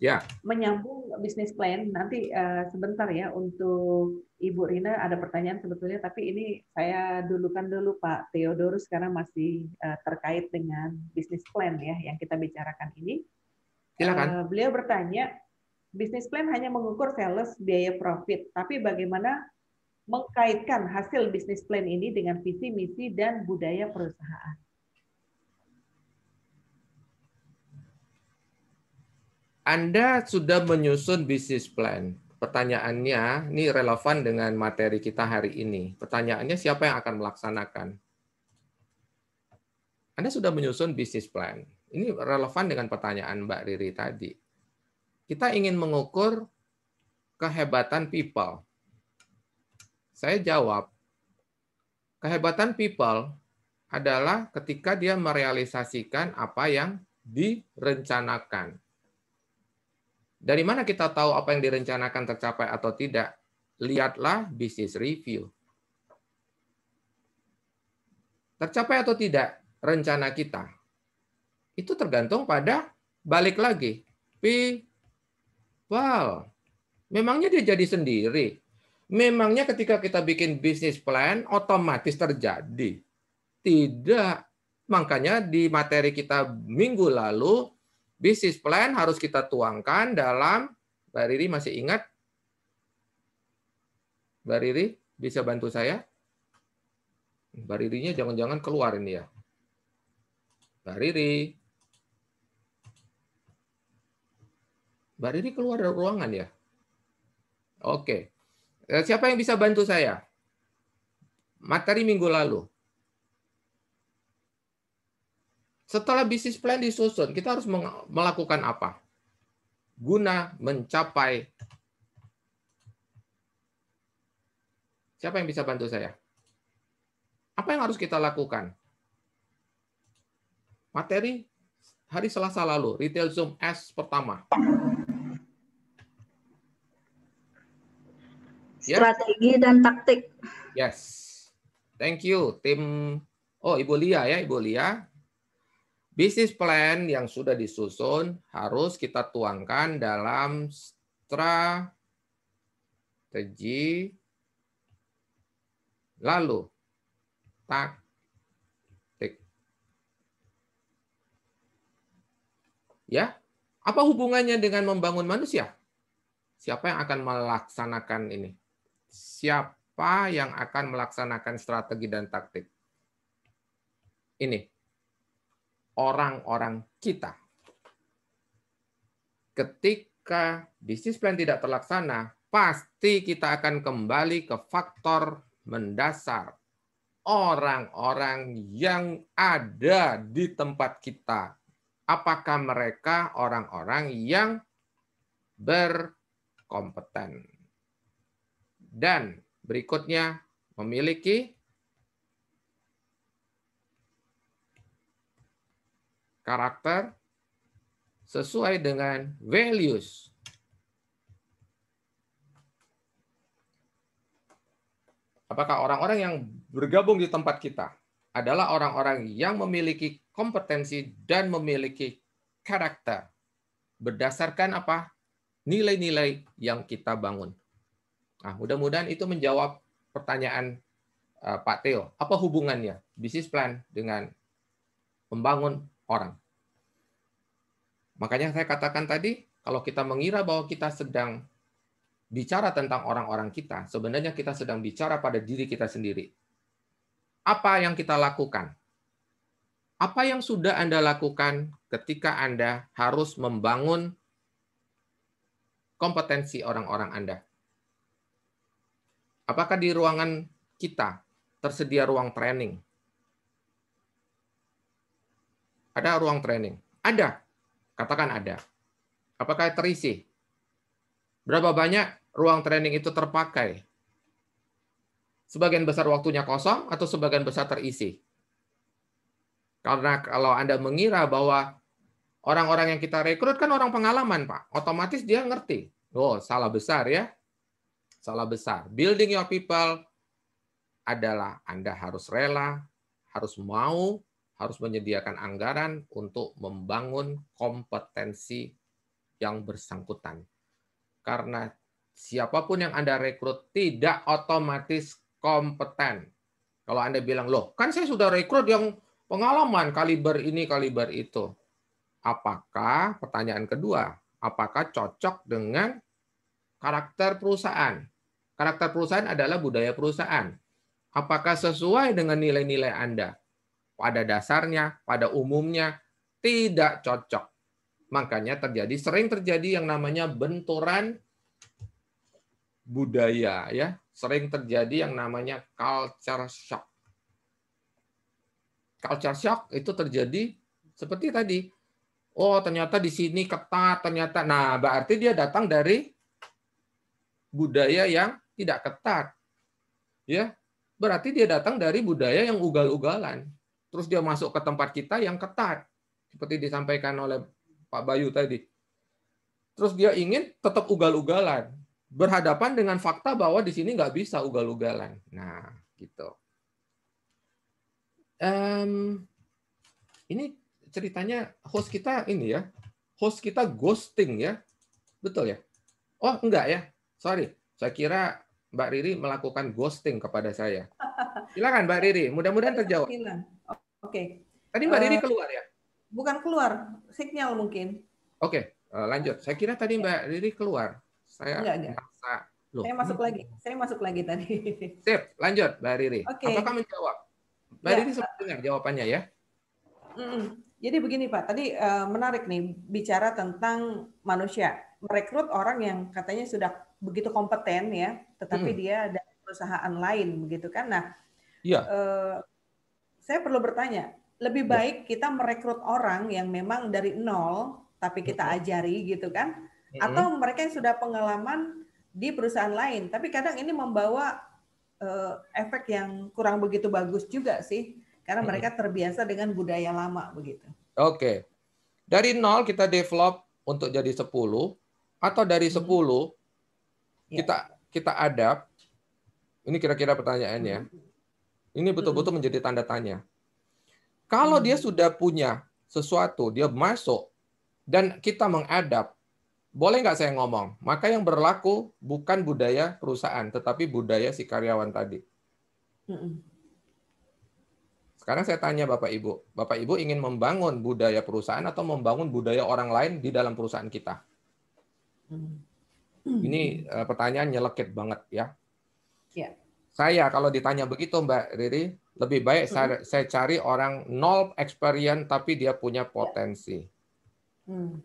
ya. Menyambung bisnis plan nanti uh, sebentar ya untuk Ibu Rina ada pertanyaan sebetulnya tapi ini saya dulukan dulu Pak Theodorus karena masih uh, terkait dengan bisnis plan ya yang kita bicarakan ini. Silakan. Uh, beliau bertanya bisnis plan hanya mengukur sales biaya profit tapi bagaimana mengkaitkan hasil bisnis plan ini dengan visi, misi, dan budaya perusahaan. Anda sudah menyusun bisnis plan. Pertanyaannya, ini relevan dengan materi kita hari ini. Pertanyaannya, siapa yang akan melaksanakan? Anda sudah menyusun bisnis plan. Ini relevan dengan pertanyaan Mbak Riri tadi. Kita ingin mengukur kehebatan people saya jawab, kehebatan people adalah ketika dia merealisasikan apa yang direncanakan. Dari mana kita tahu apa yang direncanakan tercapai atau tidak? Lihatlah bisnis review. Tercapai atau tidak rencana kita? Itu tergantung pada balik lagi. People. Memangnya dia jadi sendiri? Memangnya ketika kita bikin bisnis plan otomatis terjadi? Tidak. Makanya di materi kita minggu lalu bisnis plan harus kita tuangkan dalam Mbak Riri masih ingat? Mbak Riri bisa bantu saya? Mbak Ririnya jangan-jangan keluar ini ya. Mbak Riri. Mbak Riri keluar dari ruangan ya? Oke. Eh, siapa yang bisa bantu saya? Materi minggu lalu. Setelah bisnis plan disusun, kita harus melakukan apa? Guna mencapai Siapa yang bisa bantu saya? Apa yang harus kita lakukan? Materi hari Selasa lalu, Retail Zoom S pertama. Ya. Strategi dan taktik. Yes. Thank you tim Oh, Ibu Lia ya, Ibu Lia. Bisnis plan yang sudah disusun harus kita tuangkan dalam strategi lalu taktik. Ya, apa hubungannya dengan membangun manusia? Siapa yang akan melaksanakan ini? siapa yang akan melaksanakan strategi dan taktik? Ini orang-orang kita. Ketika bisnis plan tidak terlaksana, pasti kita akan kembali ke faktor mendasar orang-orang yang ada di tempat kita. Apakah mereka orang-orang yang berkompeten? dan berikutnya memiliki karakter sesuai dengan values. Apakah orang-orang yang bergabung di tempat kita adalah orang-orang yang memiliki kompetensi dan memiliki karakter berdasarkan apa? nilai-nilai yang kita bangun. Nah, mudah-mudahan itu menjawab pertanyaan eh, Pak Teo. Apa hubungannya bisnis plan dengan membangun orang? Makanya saya katakan tadi, kalau kita mengira bahwa kita sedang bicara tentang orang-orang kita, sebenarnya kita sedang bicara pada diri kita sendiri. Apa yang kita lakukan? Apa yang sudah Anda lakukan ketika Anda harus membangun kompetensi orang-orang Anda? Apakah di ruangan kita tersedia ruang training? Ada ruang training? Ada. Katakan ada. Apakah terisi? Berapa banyak ruang training itu terpakai? Sebagian besar waktunya kosong atau sebagian besar terisi? Karena kalau Anda mengira bahwa orang-orang yang kita rekrut kan orang pengalaman, Pak. Otomatis dia ngerti. Oh, salah besar ya salah besar. Building your people adalah Anda harus rela, harus mau, harus menyediakan anggaran untuk membangun kompetensi yang bersangkutan. Karena siapapun yang Anda rekrut tidak otomatis kompeten. Kalau Anda bilang, loh kan saya sudah rekrut yang pengalaman kaliber ini, kaliber itu. Apakah, pertanyaan kedua, apakah cocok dengan karakter perusahaan? Karakter perusahaan adalah budaya perusahaan. Apakah sesuai dengan nilai-nilai Anda? Pada dasarnya, pada umumnya, tidak cocok. Makanya terjadi sering terjadi yang namanya benturan budaya ya, sering terjadi yang namanya culture shock. Culture shock itu terjadi seperti tadi. Oh, ternyata di sini ketat, ternyata nah berarti dia datang dari budaya yang tidak ketat, ya berarti dia datang dari budaya yang ugal-ugalan. Terus dia masuk ke tempat kita yang ketat, seperti disampaikan oleh Pak Bayu tadi. Terus dia ingin tetap ugal-ugalan, berhadapan dengan fakta bahwa di sini nggak bisa ugal-ugalan. Nah, gitu. Um, ini ceritanya host kita ini ya, host kita ghosting ya, betul ya? Oh enggak ya, sorry, saya kira Mbak Riri melakukan ghosting kepada saya. Silakan Mbak Riri, mudah-mudahan terjawab. Oke. Tadi Mbak Riri eh, keluar ya? Bukan keluar, sinyal mungkin. Oke, eh, lanjut. Saya kira tadi Mbak Riri keluar. Saya merasa Loh, saya masuk lagi. Saya masuk lagi tadi. Sip, lanjut Mbak Riri. Okay. Apakah menjawab? Mbak ya. Riri sempat jawabannya ya? Jadi begini Pak, tadi eh, menarik nih bicara tentang manusia. Merekrut orang yang katanya sudah begitu kompeten ya, tetapi hmm. dia ada perusahaan lain begitu kan. Nah, ya. eh, saya perlu bertanya, lebih iya. baik ya. kita merekrut orang yang memang dari nol tapi kita hmm. ajari gitu kan, hmm. atau mereka yang sudah pengalaman di perusahaan lain, tapi kadang ini membawa eh, efek yang kurang begitu bagus juga sih, karena hmm. mereka terbiasa dengan budaya lama begitu. Oke, okay. dari nol kita develop untuk jadi 10 atau dari 10 hmm. Iya. kita kita adab. Ini kira-kira pertanyaannya. Mm-hmm. Ini betul-betul mm-hmm. menjadi tanda tanya. Kalau dia mm-hmm. sudah punya sesuatu, dia masuk dan kita mengadap, boleh nggak saya ngomong? Maka yang berlaku bukan budaya perusahaan, tetapi budaya si karyawan tadi. Sekarang saya tanya Bapak Ibu, Bapak Ibu ingin membangun budaya perusahaan atau membangun budaya orang lain di dalam perusahaan kita? Ini uh, pertanyaan nyelekit banget ya. ya. Saya kalau ditanya begitu Mbak Riri, lebih baik hmm. saya, saya cari orang nol experience tapi dia punya ya. potensi. Hmm.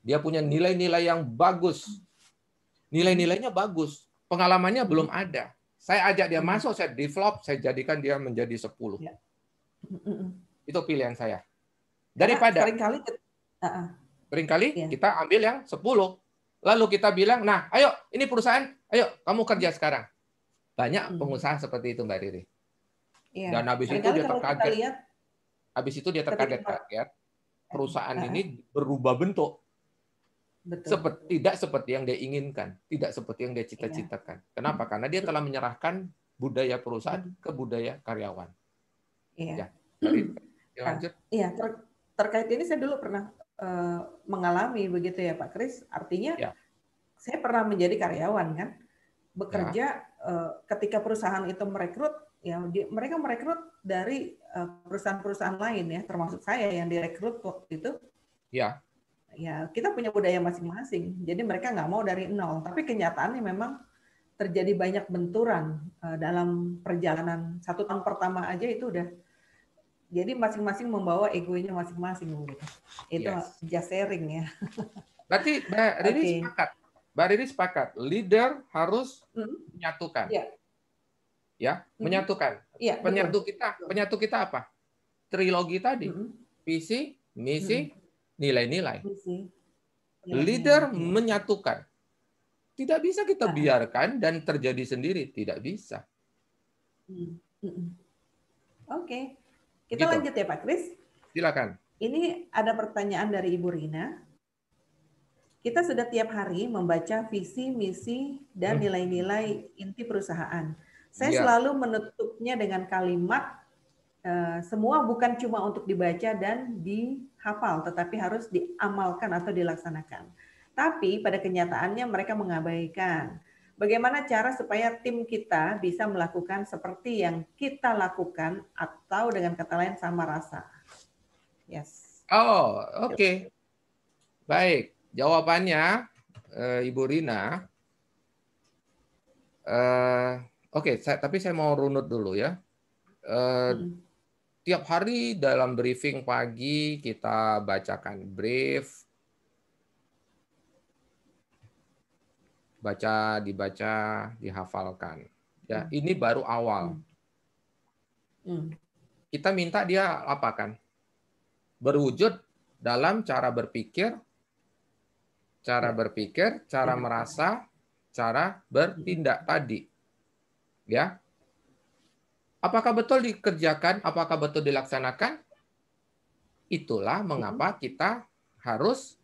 Dia punya nilai-nilai yang bagus. Nilai-nilainya bagus, pengalamannya belum hmm. ada. Saya ajak dia masuk, saya develop, saya jadikan dia menjadi 10. Ya. Itu pilihan saya. Daripada Karena seringkali uh, uh. seringkali ya. kita ambil yang 10 Lalu kita bilang, nah ayo ini perusahaan, ayo kamu kerja sekarang. Banyak hmm. pengusaha seperti itu Mbak Riri. Ya. Dan habis itu, dia terkaget. Lihat, habis itu dia terkaget. kaget. Ya. Perusahaan uh, ini berubah bentuk. Betul. Seperti, tidak seperti yang dia inginkan, tidak seperti yang dia cita-citakan. Ya. Kenapa? Karena dia telah menyerahkan budaya perusahaan hmm. ke budaya karyawan. Iya. Ya. ya Iya, ter terkait ini saya dulu pernah Eh, mengalami begitu ya Pak Kris. Artinya ya. saya pernah menjadi karyawan kan, bekerja ya. Eh, ketika perusahaan itu merekrut, ya mereka merekrut dari eh, perusahaan-perusahaan lain ya, termasuk saya yang direkrut waktu itu. Ya. Ya kita punya budaya masing-masing, jadi mereka nggak mau dari nol. Tapi kenyataannya memang terjadi banyak benturan dalam perjalanan satu tahun pertama aja itu udah jadi masing-masing membawa egonya masing-masing gitu. Itu yes. just sharing ya. Berarti Mbak Riri okay. sepakat. Mbak Riri sepakat, leader harus mm-hmm. menyatukan. Yeah. Ya, ya menyatukan. Yeah, penyatu betul. kita, penyatu kita apa? Trilogi tadi. Mm-hmm. Visi, misi, mm nilai-nilai. Ya, leader ya, ya. menyatukan. Tidak bisa kita nah. biarkan dan terjadi sendiri, tidak bisa. Hmm. Oke. Okay. Kita gitu. lanjut ya Pak Kris. Silakan. Ini ada pertanyaan dari Ibu Rina. Kita sudah tiap hari membaca visi, misi, dan hmm. nilai-nilai inti perusahaan. Saya ya. selalu menutupnya dengan kalimat eh, semua bukan cuma untuk dibaca dan dihafal, tetapi harus diamalkan atau dilaksanakan. Tapi pada kenyataannya mereka mengabaikan. Bagaimana cara supaya tim kita bisa melakukan seperti yang kita lakukan atau dengan kata lain sama rasa? Yes. Oh, oke. Okay. Baik. Jawabannya eh, Ibu Rina. Uh, oke, okay, tapi saya mau runut dulu ya. Uh, hmm. Tiap hari dalam briefing pagi kita bacakan brief, baca, dibaca, dihafalkan. Ya, hmm. ini baru awal. Hmm. hmm. Kita minta dia apa kan Berwujud dalam cara berpikir, cara ya. berpikir, cara hmm. merasa, cara bertindak hmm. tadi. Ya. Apakah betul dikerjakan? Apakah betul dilaksanakan? Itulah mengapa kita harus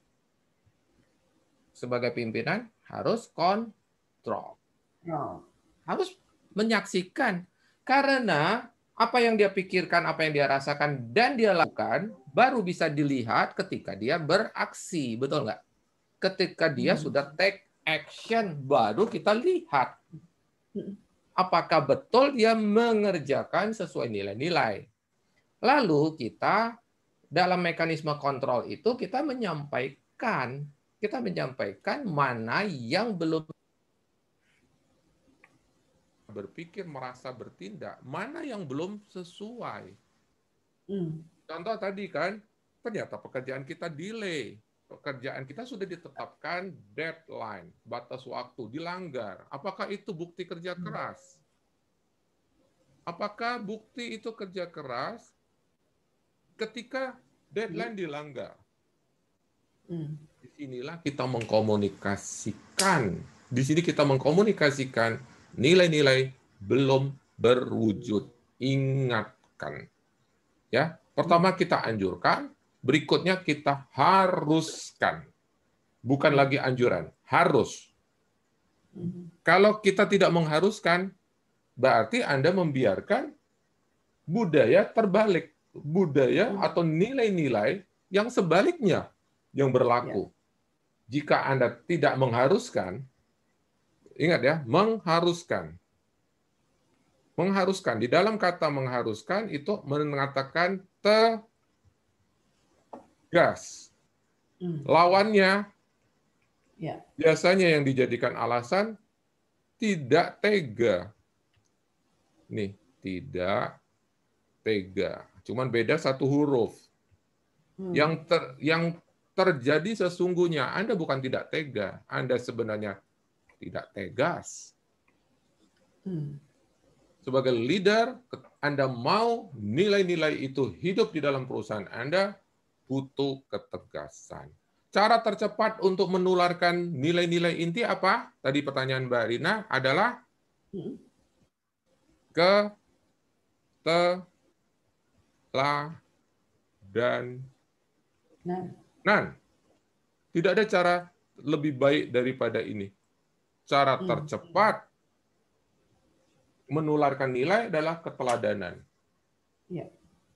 sebagai pimpinan harus kontrol. Nah. Harus menyaksikan. Karena apa yang dia pikirkan, apa yang dia rasakan, dan dia lakukan, baru bisa dilihat ketika dia beraksi. Betul nggak? Ketika dia hmm. sudah take action, baru kita lihat. Hmm. Apakah betul dia mengerjakan sesuai nilai-nilai. Lalu kita dalam mekanisme kontrol itu kita menyampaikan kita menyampaikan mana yang belum berpikir, merasa, bertindak, mana yang belum sesuai. Hmm. Contoh tadi kan, ternyata pekerjaan kita delay. Pekerjaan kita sudah ditetapkan deadline, batas waktu, dilanggar. Apakah itu bukti kerja hmm. keras? Apakah bukti itu kerja keras ketika deadline hmm. dilanggar? Hmm. Inilah kita mengkomunikasikan. Di sini kita mengkomunikasikan nilai-nilai belum berwujud. Ingatkan. Ya, pertama kita anjurkan, berikutnya kita haruskan. Bukan lagi anjuran, harus. Kalau kita tidak mengharuskan, berarti Anda membiarkan budaya terbalik, budaya atau nilai-nilai yang sebaliknya yang berlaku jika Anda tidak mengharuskan, ingat ya, mengharuskan. Mengharuskan. Di dalam kata mengharuskan itu mengatakan tegas. Hmm. Lawannya ya. biasanya yang dijadikan alasan tidak tega. Nih, tidak tega. Cuman beda satu huruf. Hmm. Yang ter, yang terjadi sesungguhnya. Anda bukan tidak tega, Anda sebenarnya tidak tegas. Hmm. Sebagai leader, Anda mau nilai-nilai itu hidup di dalam perusahaan Anda, butuh ketegasan. Cara tercepat untuk menularkan nilai-nilai inti apa? Tadi pertanyaan Mbak Rina adalah ke hmm. keteladanan. dan nah. Nan, tidak ada cara lebih baik daripada ini. Cara hmm. tercepat menularkan nilai adalah keteladanan. Ya.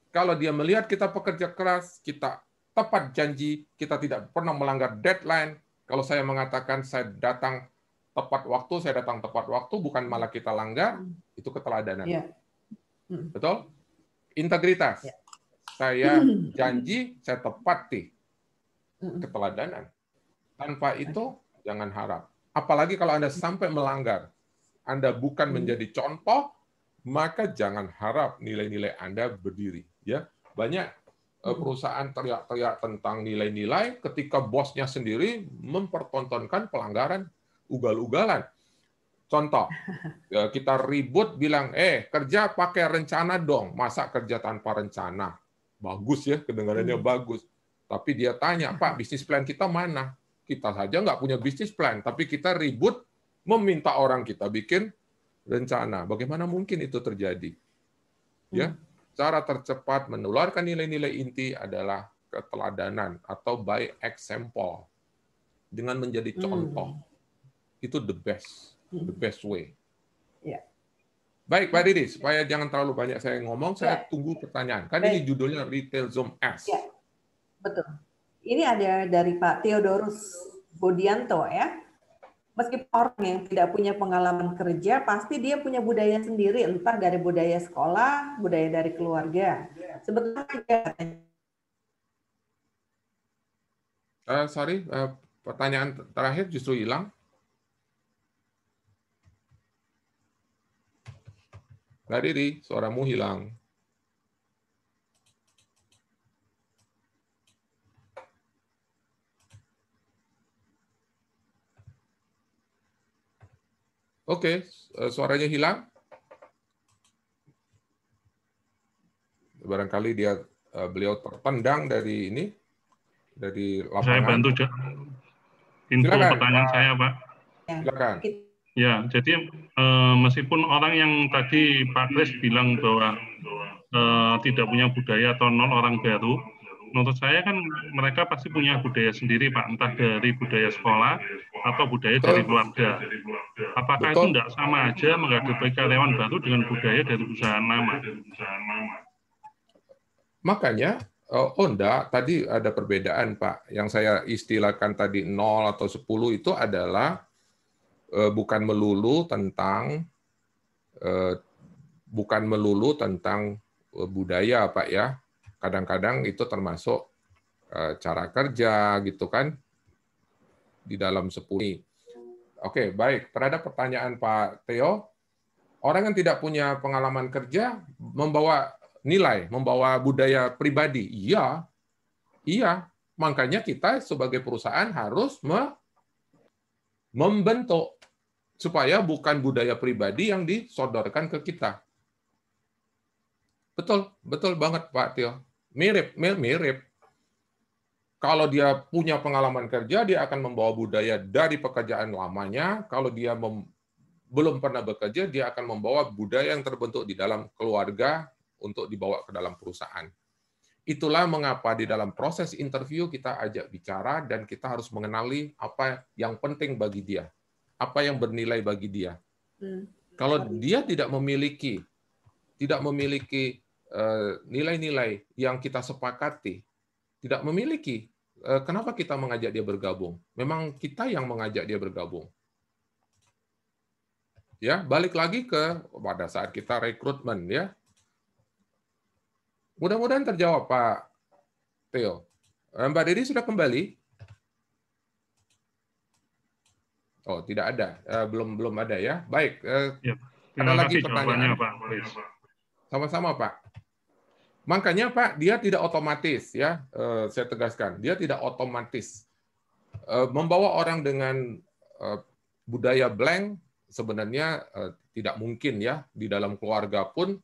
Kalau dia melihat kita pekerja keras, kita tepat janji, kita tidak pernah melanggar deadline. Kalau saya mengatakan saya datang tepat waktu, saya datang tepat waktu, bukan malah kita langgar, hmm. itu keteladanan. Ya. Hmm. Betul? Integritas. Ya. Saya janji, saya tepat, tih keteladanan. Tanpa iya. itu jangan harap. Apalagi kalau Anda sampai melanggar, Anda bukan mm. menjadi contoh, maka jangan harap nilai-nilai Anda berdiri, ya. Banyak eh, perusahaan teriak-teriak tentang nilai-nilai ketika bosnya sendiri mempertontonkan pelanggaran ugal-ugalan. Contoh, ya, kita ribut bilang, eh kerja pakai rencana dong, masa kerja tanpa rencana? Bagus ya, kedengarannya hmm. bagus. Tapi dia tanya, Pak, hmm. bisnis plan kita mana? Kita saja nggak punya bisnis plan, tapi kita ribut meminta orang kita bikin rencana. Bagaimana mungkin itu terjadi? Hmm. Ya, cara tercepat menularkan nilai-nilai inti adalah keteladanan atau by example dengan menjadi hmm. contoh. Itu the best, the best way. Yeah. Baik, Pak ya. Didi, supaya jangan terlalu banyak saya ngomong, saya yeah. tunggu pertanyaan. Kan Baik. ini judulnya Retail Zoom S. Yeah. Betul. Ini ada dari Pak Theodorus Bodianto ya. Meskipun orang yang tidak punya pengalaman kerja, pasti dia punya budaya sendiri, entah dari budaya sekolah, budaya dari keluarga. Sebetulnya Uh, eh, sorry, uh, pertanyaan terakhir justru hilang. Tadi Riri, suaramu hilang. Oke, okay, eh, suaranya hilang. Barangkali dia eh, beliau terpendang dari ini dari lapangan. Saya bantu, cek. Info Silakan, pertanyaan saya, Pak. Ya. Silakan. Ya, jadi eh, meskipun orang yang tadi Pak Kris bilang bahwa tidak punya budaya atau nol orang baru, menurut saya kan mereka pasti punya budaya sendiri Pak, entah dari budaya sekolah atau budaya dari keluarga. Apakah Betul. itu tidak sama aja menghadapi karyawan baru dengan budaya dari perusahaan lama? Makanya Oh enggak, oh, tadi ada perbedaan Pak. Yang saya istilahkan tadi 0 atau 10 itu adalah eh, bukan melulu tentang eh, bukan melulu tentang eh, budaya Pak ya kadang-kadang itu termasuk eh, cara kerja gitu kan di dalam sepuluh. Oke, baik. Terhadap pertanyaan Pak Theo, orang yang tidak punya pengalaman kerja membawa nilai, membawa budaya pribadi. Iya. Iya. Makanya kita sebagai perusahaan harus me membentuk supaya bukan budaya pribadi yang disodorkan ke kita. Betul, betul banget Pak Tio. Mirip, mirip, mirip. Kalau dia punya pengalaman kerja, dia akan membawa budaya dari pekerjaan lamanya. Kalau dia belum pernah bekerja, dia akan membawa budaya yang terbentuk di dalam keluarga untuk dibawa ke dalam perusahaan. Itulah mengapa di dalam proses interview kita ajak bicara dan kita harus mengenali apa yang penting bagi dia, apa yang bernilai bagi dia. Hmm. Kalau dia tidak memiliki tidak memiliki Eh, nilai-nilai yang kita sepakati tidak memiliki, eh, kenapa kita mengajak dia bergabung? Memang kita yang mengajak dia bergabung. Ya, balik lagi ke pada saat kita rekrutmen ya. Mudah-mudahan terjawab Pak Theo. Eh, Mbak Didi sudah kembali? Oh, tidak ada. belum belum ada ya. Baik. Ya, ada lagi pertanyaan, Pak. Sama-sama, Pak. Makanya Pak, dia tidak otomatis ya, eh, saya tegaskan, dia tidak otomatis eh, membawa orang dengan eh, budaya blank sebenarnya tidak mungkin ya di dalam keluarga pun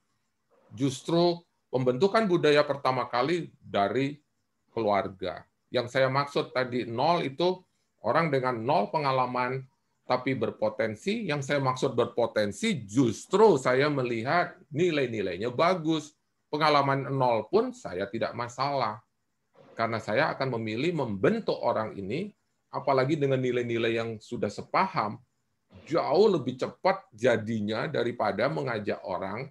justru pembentukan budaya pertama kali dari keluarga. Yang saya maksud tadi nol itu orang dengan nol pengalaman tapi berpotensi. Yang saya maksud berpotensi justru saya melihat nilai-nilainya bagus pengalaman nol pun saya tidak masalah. Karena saya akan memilih membentuk orang ini, apalagi dengan nilai-nilai yang sudah sepaham, jauh lebih cepat jadinya daripada mengajak orang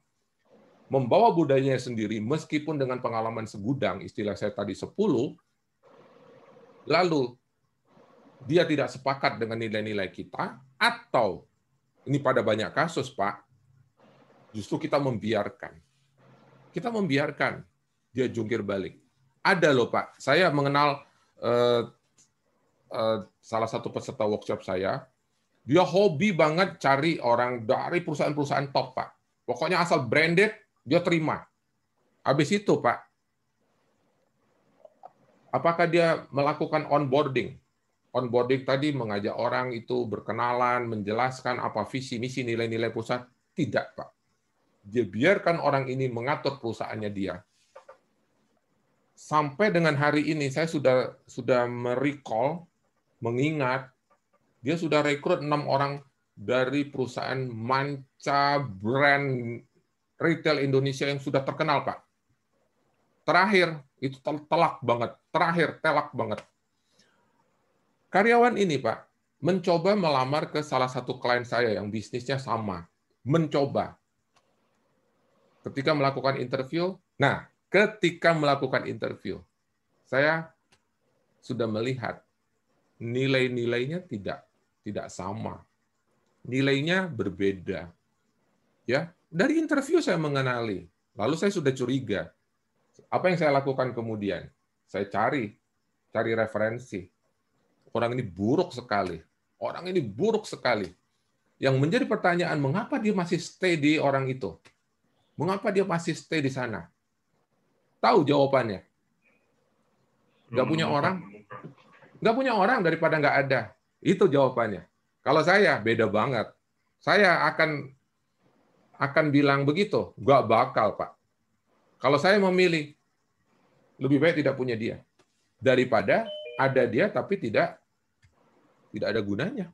membawa budayanya sendiri, meskipun dengan pengalaman segudang, istilah saya tadi 10, lalu dia tidak sepakat dengan nilai-nilai kita, atau ini pada banyak kasus, Pak, justru kita membiarkan kita membiarkan dia jungkir balik. Ada loh Pak, saya mengenal eh, eh, salah satu peserta workshop saya, dia hobi banget cari orang dari perusahaan-perusahaan top Pak. Pokoknya asal branded, dia terima. Habis itu Pak, apakah dia melakukan onboarding? Onboarding tadi mengajak orang itu berkenalan, menjelaskan apa visi, misi, nilai-nilai perusahaan. Tidak, Pak dia biarkan orang ini mengatur perusahaannya dia. Sampai dengan hari ini saya sudah sudah merecall, mengingat dia sudah rekrut enam orang dari perusahaan manca brand retail Indonesia yang sudah terkenal, Pak. Terakhir itu telak banget, terakhir telak banget. Karyawan ini, Pak, mencoba melamar ke salah satu klien saya yang bisnisnya sama. Mencoba ketika melakukan interview, nah, ketika melakukan interview, saya sudah melihat nilai-nilainya tidak tidak sama. Nilainya berbeda. Ya, dari interview saya mengenali. Lalu saya sudah curiga. Apa yang saya lakukan kemudian? Saya cari cari referensi. Orang ini buruk sekali. Orang ini buruk sekali. Yang menjadi pertanyaan, mengapa dia masih stay di orang itu? Mengapa dia masih stay di sana? Tahu jawabannya? Gak hmm, punya orang? gak punya orang daripada gak ada. Itu jawabannya. Kalau saya beda banget. Saya akan akan bilang begitu. gak bakal, Pak. Kalau saya memilih, lebih baik tidak punya dia. Daripada ada dia tapi tidak tidak ada gunanya.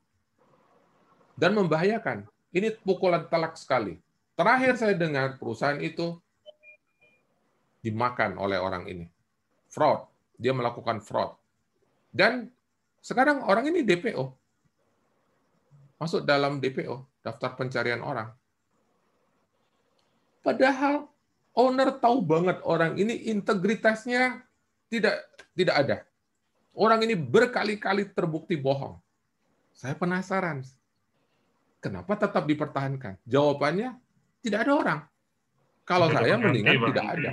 Dan membahayakan. Ini pukulan telak sekali. Terakhir saya dengar perusahaan itu dimakan oleh orang ini. Fraud. Dia melakukan fraud. Dan sekarang orang ini DPO. Masuk dalam DPO, daftar pencarian orang. Padahal owner tahu banget orang ini integritasnya tidak tidak ada. Orang ini berkali-kali terbukti bohong. Saya penasaran. Kenapa tetap dipertahankan? Jawabannya tidak ada orang. Kalau tidak saya mendingan tidak ada.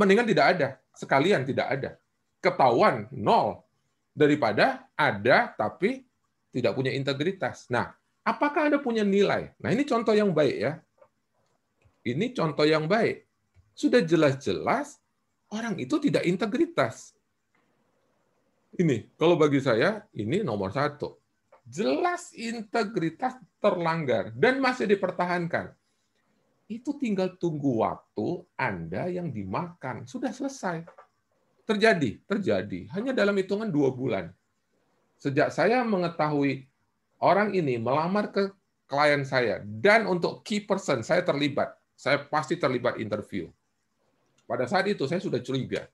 Mendingan tidak ada, sekalian tidak ada. Ketahuan nol daripada ada tapi tidak punya integritas. Nah, apakah Anda punya nilai? Nah, ini contoh yang baik ya. Ini contoh yang baik. Sudah jelas-jelas orang itu tidak integritas. Ini, kalau bagi saya, ini nomor satu jelas integritas terlanggar dan masih dipertahankan. Itu tinggal tunggu waktu Anda yang dimakan. Sudah selesai. Terjadi, terjadi. Hanya dalam hitungan dua bulan. Sejak saya mengetahui orang ini melamar ke klien saya dan untuk key person saya terlibat, saya pasti terlibat interview. Pada saat itu saya sudah curiga.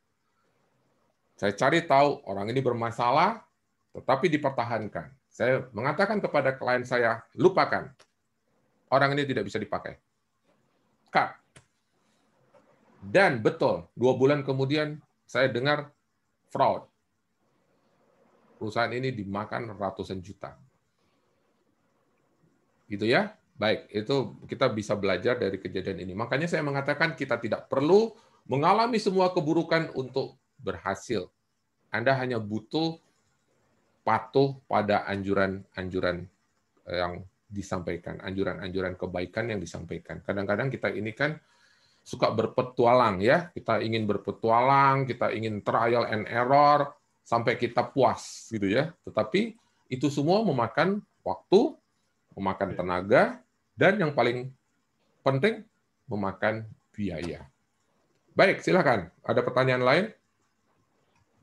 Saya cari tahu orang ini bermasalah, tetapi dipertahankan. Saya mengatakan kepada klien saya, lupakan. Orang ini tidak bisa dipakai. Kak. Dan betul, dua bulan kemudian saya dengar fraud. Perusahaan ini dimakan ratusan juta. Gitu ya? Baik, itu kita bisa belajar dari kejadian ini. Makanya saya mengatakan kita tidak perlu mengalami semua keburukan untuk berhasil. Anda hanya butuh patuh pada anjuran-anjuran eh, yang disampaikan, anjuran-anjuran kebaikan yang disampaikan. Kadang-kadang kita ini kan suka berpetualang ya, kita ingin berpetualang, kita ingin trial and error sampai kita puas gitu ya. Tetapi itu semua memakan waktu, memakan iya. tenaga, dan yang paling penting memakan biaya. Baik, silakan. Ada pertanyaan lain?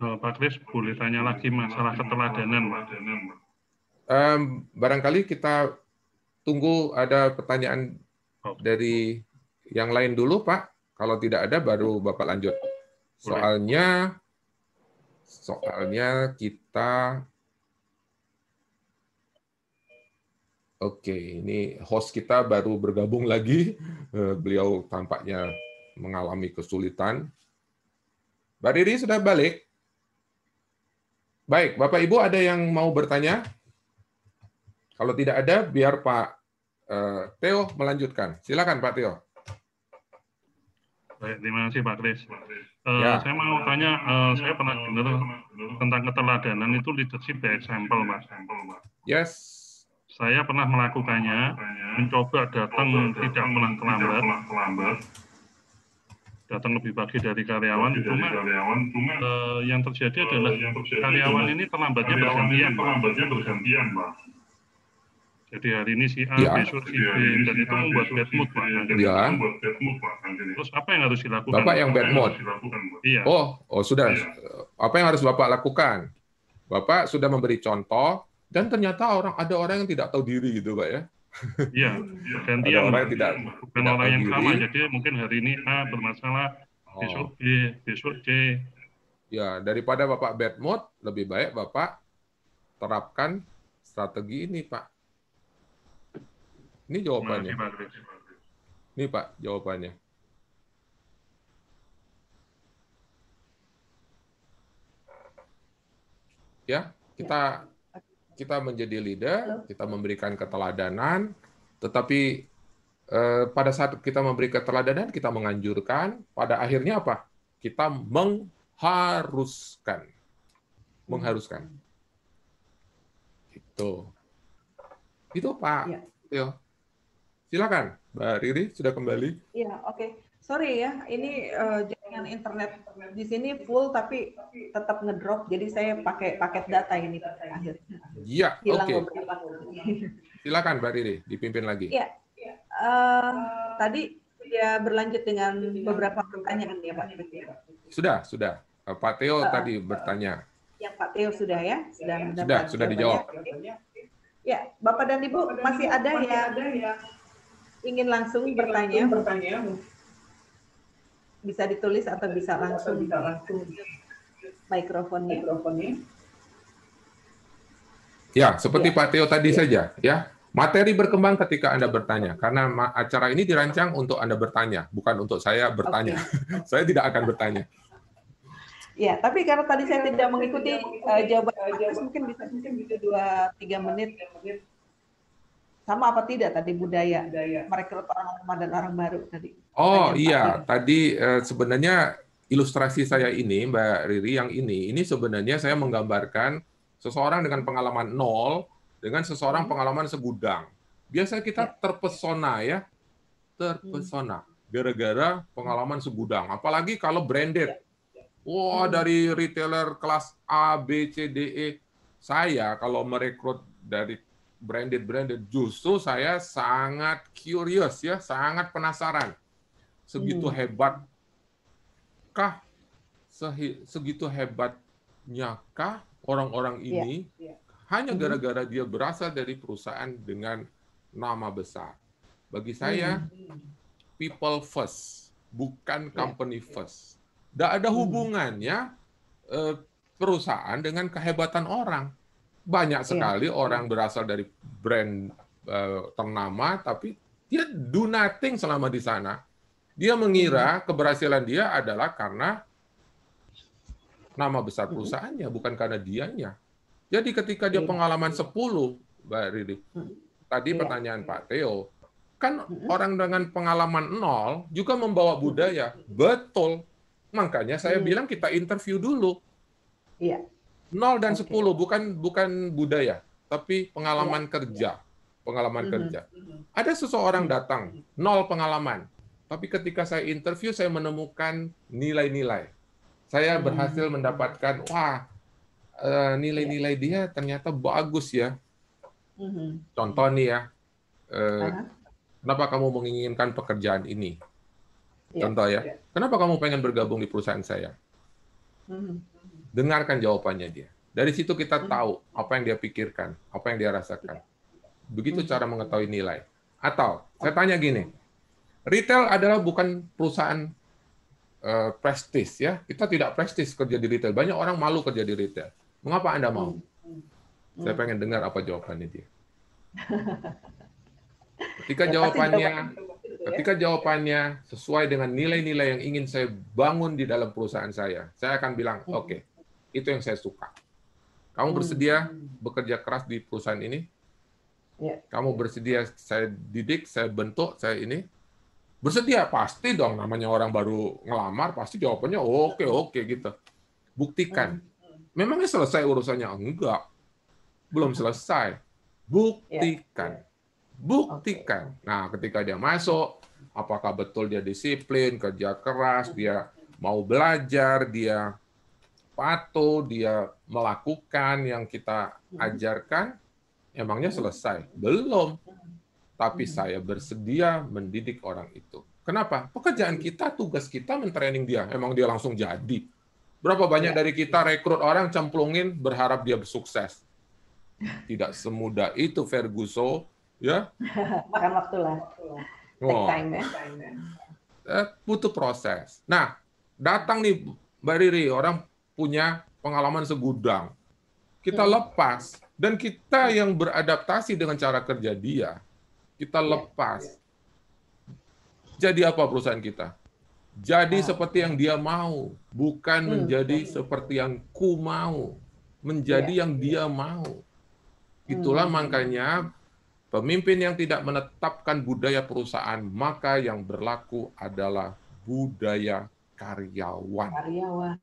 Kalau Pak Kris, boleh tanya lagi masalah keteladanan, Pak. Um, barangkali kita tunggu ada pertanyaan oh. dari yang lain dulu, Pak. Kalau tidak ada, baru Bapak lanjut. Soalnya, soalnya kita Oke, ini host kita baru bergabung lagi. Eh, beliau tampaknya mengalami kesulitan. Mbak Riri sudah balik? Baik, Bapak Ibu ada yang mau bertanya? Kalau tidak ada, biar Pak uh, eh, Teo melanjutkan. Silakan Pak Teo. Baik, terima kasih Pak Kris. Uh, ya. Saya mau tanya, uh, saya pernah dengar tentang keteladanan itu leadership by example, Mas. Yes. Saya pernah melakukannya, mencoba datang tidak melangkah lambat datang lebih pagi dari karyawan lebih cuma, dari karyawan, cuma uh, yang terjadi uh, adalah yang terjadi karyawan ini terlambatnya bergantian terlambatnya bergantian pak jadi hari ini si A, ya. besok si B, dan itu ya. membuat bad mood, Pak. Ya. Terus apa yang harus dilakukan? Bapak yang bad mood? Iya. Oh, oh sudah. Iya. Apa yang harus Bapak lakukan? Bapak sudah memberi contoh, dan ternyata orang ada orang yang tidak tahu diri gitu, Pak ya. Iya, hmm. iya. ganti yang orang tidak, bukan orang yang sama. Jadi mungkin hari ini A bermasalah, oh. besok B, besok C. Ya, daripada Bapak bad mood, lebih baik Bapak terapkan strategi ini, Pak. Ini jawabannya. Ini, Pak, jawabannya. Ya, kita kita menjadi leader, kita memberikan keteladanan, tetapi eh, pada saat kita memberi keteladanan, kita menganjurkan, pada akhirnya apa? Kita mengharuskan. Mengharuskan. Itu. Itu Pak. Ya. Yo. Iya. Silakan, Mbak Riri sudah kembali. Iya, oke. Okay. Sorry ya, ini uh, jaringan internet di sini full tapi tetap ngedrop. Jadi saya pakai paket data ini akhirnya. Iya, oke. Silakan Mbak Riri, dipimpin lagi. Ya, uh, tadi ya berlanjut dengan beberapa pertanyaan ya Pak. Sudah, sudah. Eh, Pak Teo uh, eh, tadi bertanya. Ya Pak Teo sudah ya, sudah sudah, sudah, sudah dijawab. Ya, Bapak dan Ibu Bapak masih Ibu, ada masih yang ada ya. ingin langsung ingin bertanya. bertanya. Bisa ditulis atau bisa langsung. Bisa langsung. Mikrofonnya. Mikrofonnya. Ya, seperti ya. Pak Teo tadi ya. saja, ya. Materi berkembang ketika Anda bertanya, karena acara ini dirancang untuk Anda bertanya, bukan untuk saya bertanya. Okay. saya tidak akan bertanya. Ya, tapi karena tadi saya tidak mengikuti uh, jawaban, jawaban mungkin bisa mungkin bisa dua tiga menit. Sama apa tidak tadi budaya, budaya. merekrut orang lama dan orang baru tadi? Oh Tanya iya, tadi uh, sebenarnya ilustrasi saya ini Mbak Riri yang ini, ini sebenarnya saya menggambarkan Seseorang dengan pengalaman nol dengan seseorang hmm. pengalaman segudang. Biasanya kita ya. terpesona ya, terpesona gara-gara pengalaman segudang. Apalagi kalau branded. Ya, ya. Wah, hmm. dari retailer kelas A, B, C, D, E. Saya kalau merekrut dari branded-branded, justru saya sangat curious ya, sangat penasaran. Segitu hmm. hebat kah? segitu hebatnya kah orang-orang iya, ini yeah, yeah. hanya mm-hmm. gara-gara dia berasal dari perusahaan dengan nama besar. Bagi mm-hmm. saya, mm-hmm. people first, bukan iya, company iya. first. Tidak ada hubungannya mm-hmm. perusahaan dengan kehebatan orang. Banyak sekali orang berasal dari brand uh, ternama, tapi dia do nothing selama di sana. Dia mengira keberhasilan dia adalah karena nama besar perusahaannya, bukan karena dianya. Jadi ketika dia iya. pengalaman 10, Mbak Riri, tadi iya. pertanyaan Pak Teo, kan orang dengan pengalaman nol juga membawa budaya. Betul. Makanya saya iya. bilang kita interview dulu. Iya. Nol dan okay. 10 bukan bukan budaya, tapi pengalaman kerja. Pengalaman kerja. Ada seseorang datang, nol pengalaman. Tapi ketika saya interview, saya menemukan nilai-nilai saya hmm. berhasil mendapatkan wah eh, nilai-nilai dia ternyata bagus ya. Hmm. Contoh nih ya, eh, kenapa kamu menginginkan pekerjaan ini? Iya. Contoh ya, iya. kenapa kamu pengen bergabung di perusahaan saya? Hmm. Dengarkan jawabannya dia. Dari situ kita tahu apa yang dia pikirkan, apa yang dia rasakan. Begitu cara mengetahui nilai. Atau saya tanya gini, retail adalah bukan perusahaan Eh, prestis ya. Kita tidak prestis kerja di retail. Banyak orang malu kerja di retail. Mengapa Anda mau? Hmm. Hmm. Saya pengen dengar apa jawabannya dia. Ketika ya, jawabannya ya. ketika jawabannya sesuai dengan nilai-nilai yang ingin saya bangun di dalam perusahaan saya, saya akan bilang, hmm. "Oke, okay, itu yang saya suka." Kamu hmm. bersedia bekerja keras di perusahaan ini? Ya. Kamu bersedia saya didik, saya bentuk, saya ini? bersedia pasti dong namanya orang baru ngelamar pasti jawabannya oke oh, oke okay, gitu buktikan hmm, hmm. memangnya selesai urusannya enggak belum selesai buktikan ya, ya. buktikan nah ketika dia masuk apakah betul dia disiplin kerja keras dia mau belajar dia patuh dia melakukan yang kita hmm. ajarkan emangnya selesai belum tapi hmm. saya bersedia mendidik orang itu. Kenapa? Pekerjaan hmm. kita, tugas kita mentraining dia. Emang dia langsung jadi. Berapa banyak ya. dari kita rekrut orang cemplungin berharap dia sukses. Tidak semudah itu Ferguson, ya. Makan waktu lah. Oh. Time, ya. Eh, butuh proses. Nah, datang nih Mbak Riri, orang punya pengalaman segudang. Kita hmm. lepas dan kita yang beradaptasi dengan cara kerja dia kita iya, lepas. Iya. Jadi apa perusahaan kita? Jadi ah. seperti yang dia mau, bukan hmm. menjadi seperti yang ku mau, menjadi ya. yang iya. dia mau. Itulah hmm. makanya pemimpin yang tidak menetapkan budaya perusahaan, maka yang berlaku adalah budaya karyawan. Karyawan.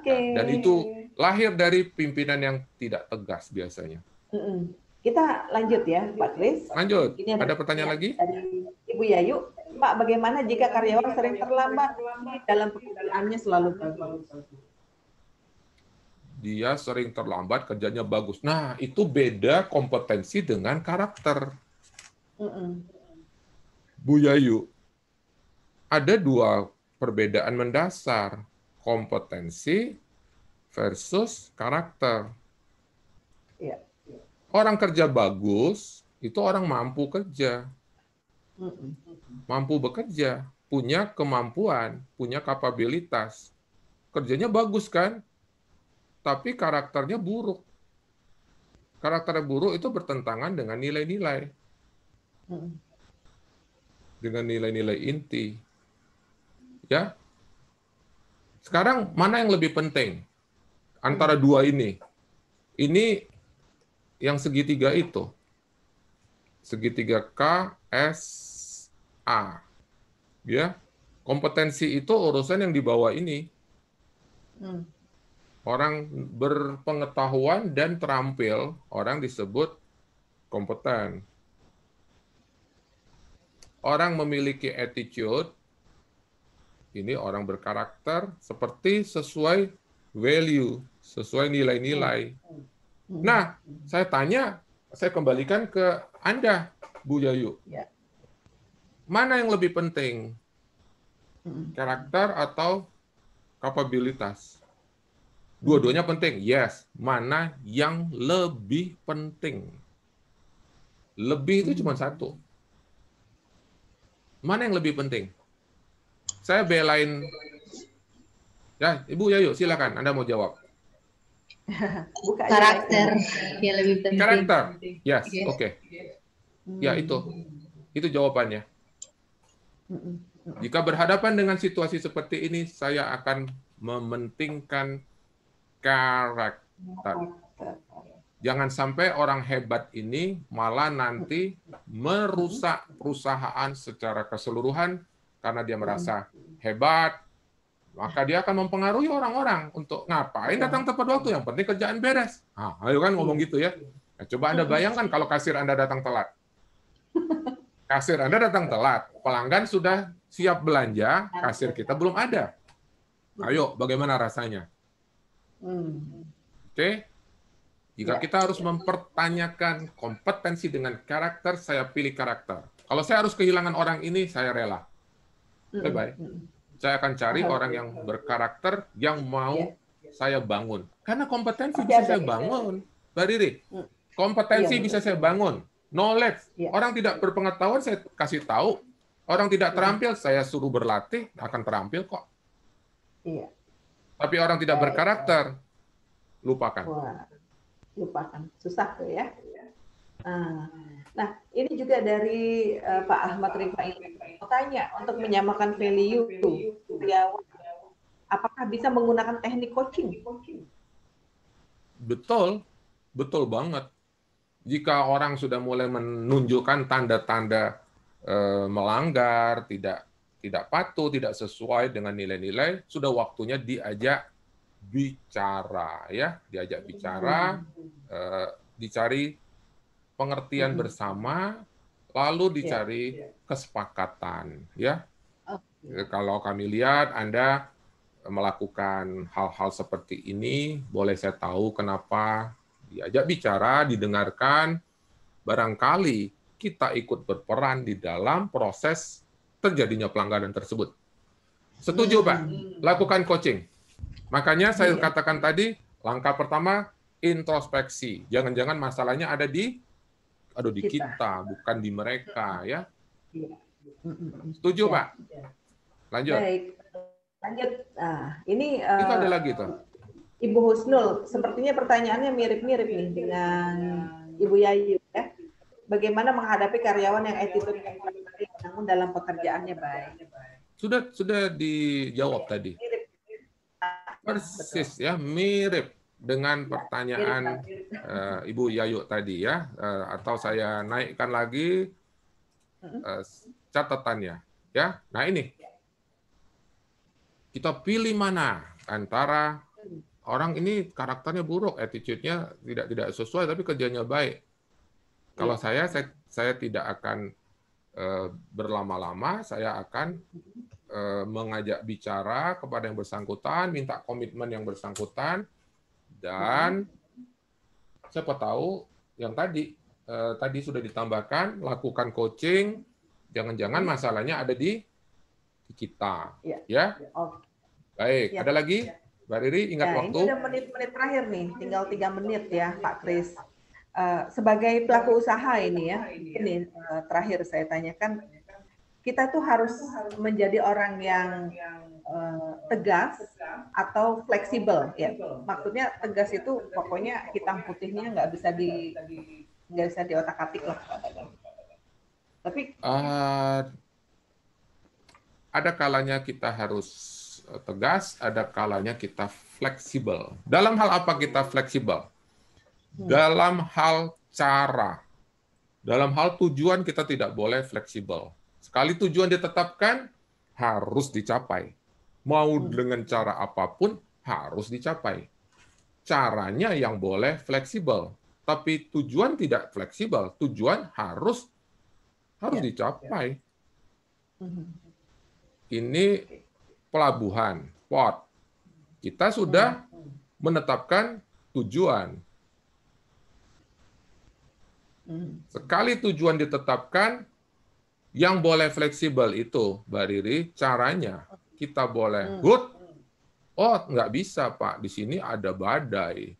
Okay. Nah, dan itu lahir dari pimpinan yang tidak tegas biasanya. Mm kita lanjut ya, Pak Kris. Lanjut. Ini ada, ada pertanyaan lagi? Dari Ibu Yayu, Pak, bagaimana jika karyawan sering terlambat dalam pekerjaannya selalu Dia sering terlambat, kerjanya bagus. Nah, itu beda kompetensi dengan karakter. Mm Bu Yayu, ada dua perbedaan mendasar, kompetensi versus karakter. Ya. Orang kerja bagus itu orang mampu kerja, mampu bekerja, punya kemampuan, punya kapabilitas. Kerjanya bagus kan, tapi karakternya buruk. Karakter buruk itu bertentangan dengan nilai-nilai, dengan nilai-nilai inti. Ya, sekarang mana yang lebih penting antara dua ini? Ini yang segitiga itu. Segitiga K, S, A. Ya, kompetensi itu urusan yang di bawah ini. Hmm. Orang berpengetahuan dan terampil, orang disebut kompeten. Orang memiliki attitude, ini orang berkarakter seperti sesuai value, sesuai nilai-nilai. Hmm. Hmm. Nah, saya tanya, saya kembalikan ke Anda, Bu Yayu. Ya. Mana yang lebih penting? Hmm. Karakter atau kapabilitas? Dua-duanya penting, yes. Mana yang lebih penting? Lebih itu cuma satu. Mana yang lebih penting? Saya belain. Ya, Ibu Yayu, silakan. Anda mau jawab. Buka karakter ya lebih penting. Karakter. Yes, iya. oke. Okay. Ya itu. Itu jawabannya. Jika berhadapan dengan situasi seperti ini, saya akan mementingkan karakter. Jangan sampai orang hebat ini malah nanti merusak perusahaan secara keseluruhan karena dia merasa hebat, maka dia akan mempengaruhi orang-orang untuk ngapain iya. datang tepat waktu. Yang penting kerjaan beres. Nah, ayo kan ngomong iya. gitu ya. Nah, coba Anda iya. bayangkan kalau kasir Anda datang telat. Kasir Anda datang telat, pelanggan sudah siap belanja, kasir kita belum ada. Ayo, bagaimana rasanya? Hmm. Oke. Okay? Jika kita harus mempertanyakan kompetensi dengan karakter, saya pilih karakter. Kalau saya harus kehilangan orang ini, saya rela. Bye-bye saya akan cari orang yang berkarakter yang mau ya. saya bangun. Karena kompetensi okay, bisa okay, saya bangun. Mbak Riri, hmm. kompetensi yeah, bisa saya bangun. Knowledge. Yeah. Orang tidak berpengetahuan saya kasih tahu. Orang tidak ya. terampil saya suruh berlatih akan terampil kok. Iya. Tapi orang tidak berkarakter lupakan. Wah, lupakan susah tuh ya. Uh, Nah, ini juga dari uh, Pak Ahmad Rifai tanya untuk menyamakan value karyawan, apakah bisa menggunakan teknik coaching? Betul, betul banget. Jika orang sudah mulai menunjukkan tanda-tanda e, melanggar, tidak tidak patuh, tidak sesuai dengan nilai-nilai, sudah waktunya diajak bicara, ya, diajak bicara, e, dicari pengertian hmm. bersama, lalu iya, dicari yeah, yeah. kesepakatan, ya. Okay. Ya, kalau kami lihat Anda melakukan hal-hal seperti ini, boleh saya tahu kenapa diajak bicara, didengarkan, barangkali kita ikut berperan di dalam proses terjadinya pelanggaran tersebut. Setuju, Pak? Lakukan coaching. Makanya saya iya. katakan tadi, langkah pertama introspeksi. Jangan-jangan masalahnya ada di aduh di kita, kita bukan di mereka ya. Iya. Setuju, ya, Pak? Ya. Lanjut. Baik. Lanjut. Nah, ini uh, ada lagi tuh. Ibu Husnul, sepertinya pertanyaannya mirip-mirip nih dengan Ibu Yayu ya. Bagaimana menghadapi karyawan yang attitude namun dalam pekerjaannya baik? Sudah sudah dijawab tadi. Mirip. Persis Betul. ya, mirip dengan iya, pertanyaan uh, Ibu Yayuk tadi ya, uh, atau saya naikkan lagi uh, catatannya ya. Nah ini iya. kita pilih mana antara orang ini karakternya buruk, attitude-nya tidak tidak sesuai tapi kerjanya baik. Kalau iya. saya saya, saya tidak akan uh, berlama-lama, saya akan uh, mengajak bicara kepada yang bersangkutan, minta komitmen yang bersangkutan dan hmm. siapa tahu yang tadi eh, tadi sudah ditambahkan lakukan coaching, jangan-jangan hmm. masalahnya ada di, di kita, ya. ya? Oh. Baik, ya. ada lagi? Ya. Mbak Riri, ingat ya, waktu. Ini menit-menit terakhir nih, tinggal tiga menit ya, Pak Kris. Uh, sebagai pelaku usaha ini ya, ini uh, terakhir saya tanyakan, kita tuh harus menjadi orang yang uh, tegas atau fleksibel ya maksudnya tegas itu pokoknya hitam putihnya nggak bisa di nggak bisa diotak atik lah tapi uh, ada kalanya kita harus eh, tegas, ada kalanya kita fleksibel. Dalam hal apa kita fleksibel? Hmm. Dalam hal cara. Dalam hal tujuan kita tidak boleh fleksibel. Sekali tujuan ditetapkan harus dicapai. Mau hmm. dengan cara apapun harus dicapai. Caranya yang boleh fleksibel, tapi tujuan tidak fleksibel. Tujuan harus harus ya, dicapai. Ya. Hmm. Ini pelabuhan, port. Kita sudah hmm. menetapkan tujuan. Sekali tujuan ditetapkan, yang boleh fleksibel itu, Mbak Riri, caranya kita boleh hut. Hmm. Oh, nggak bisa, Pak. Di sini ada badai.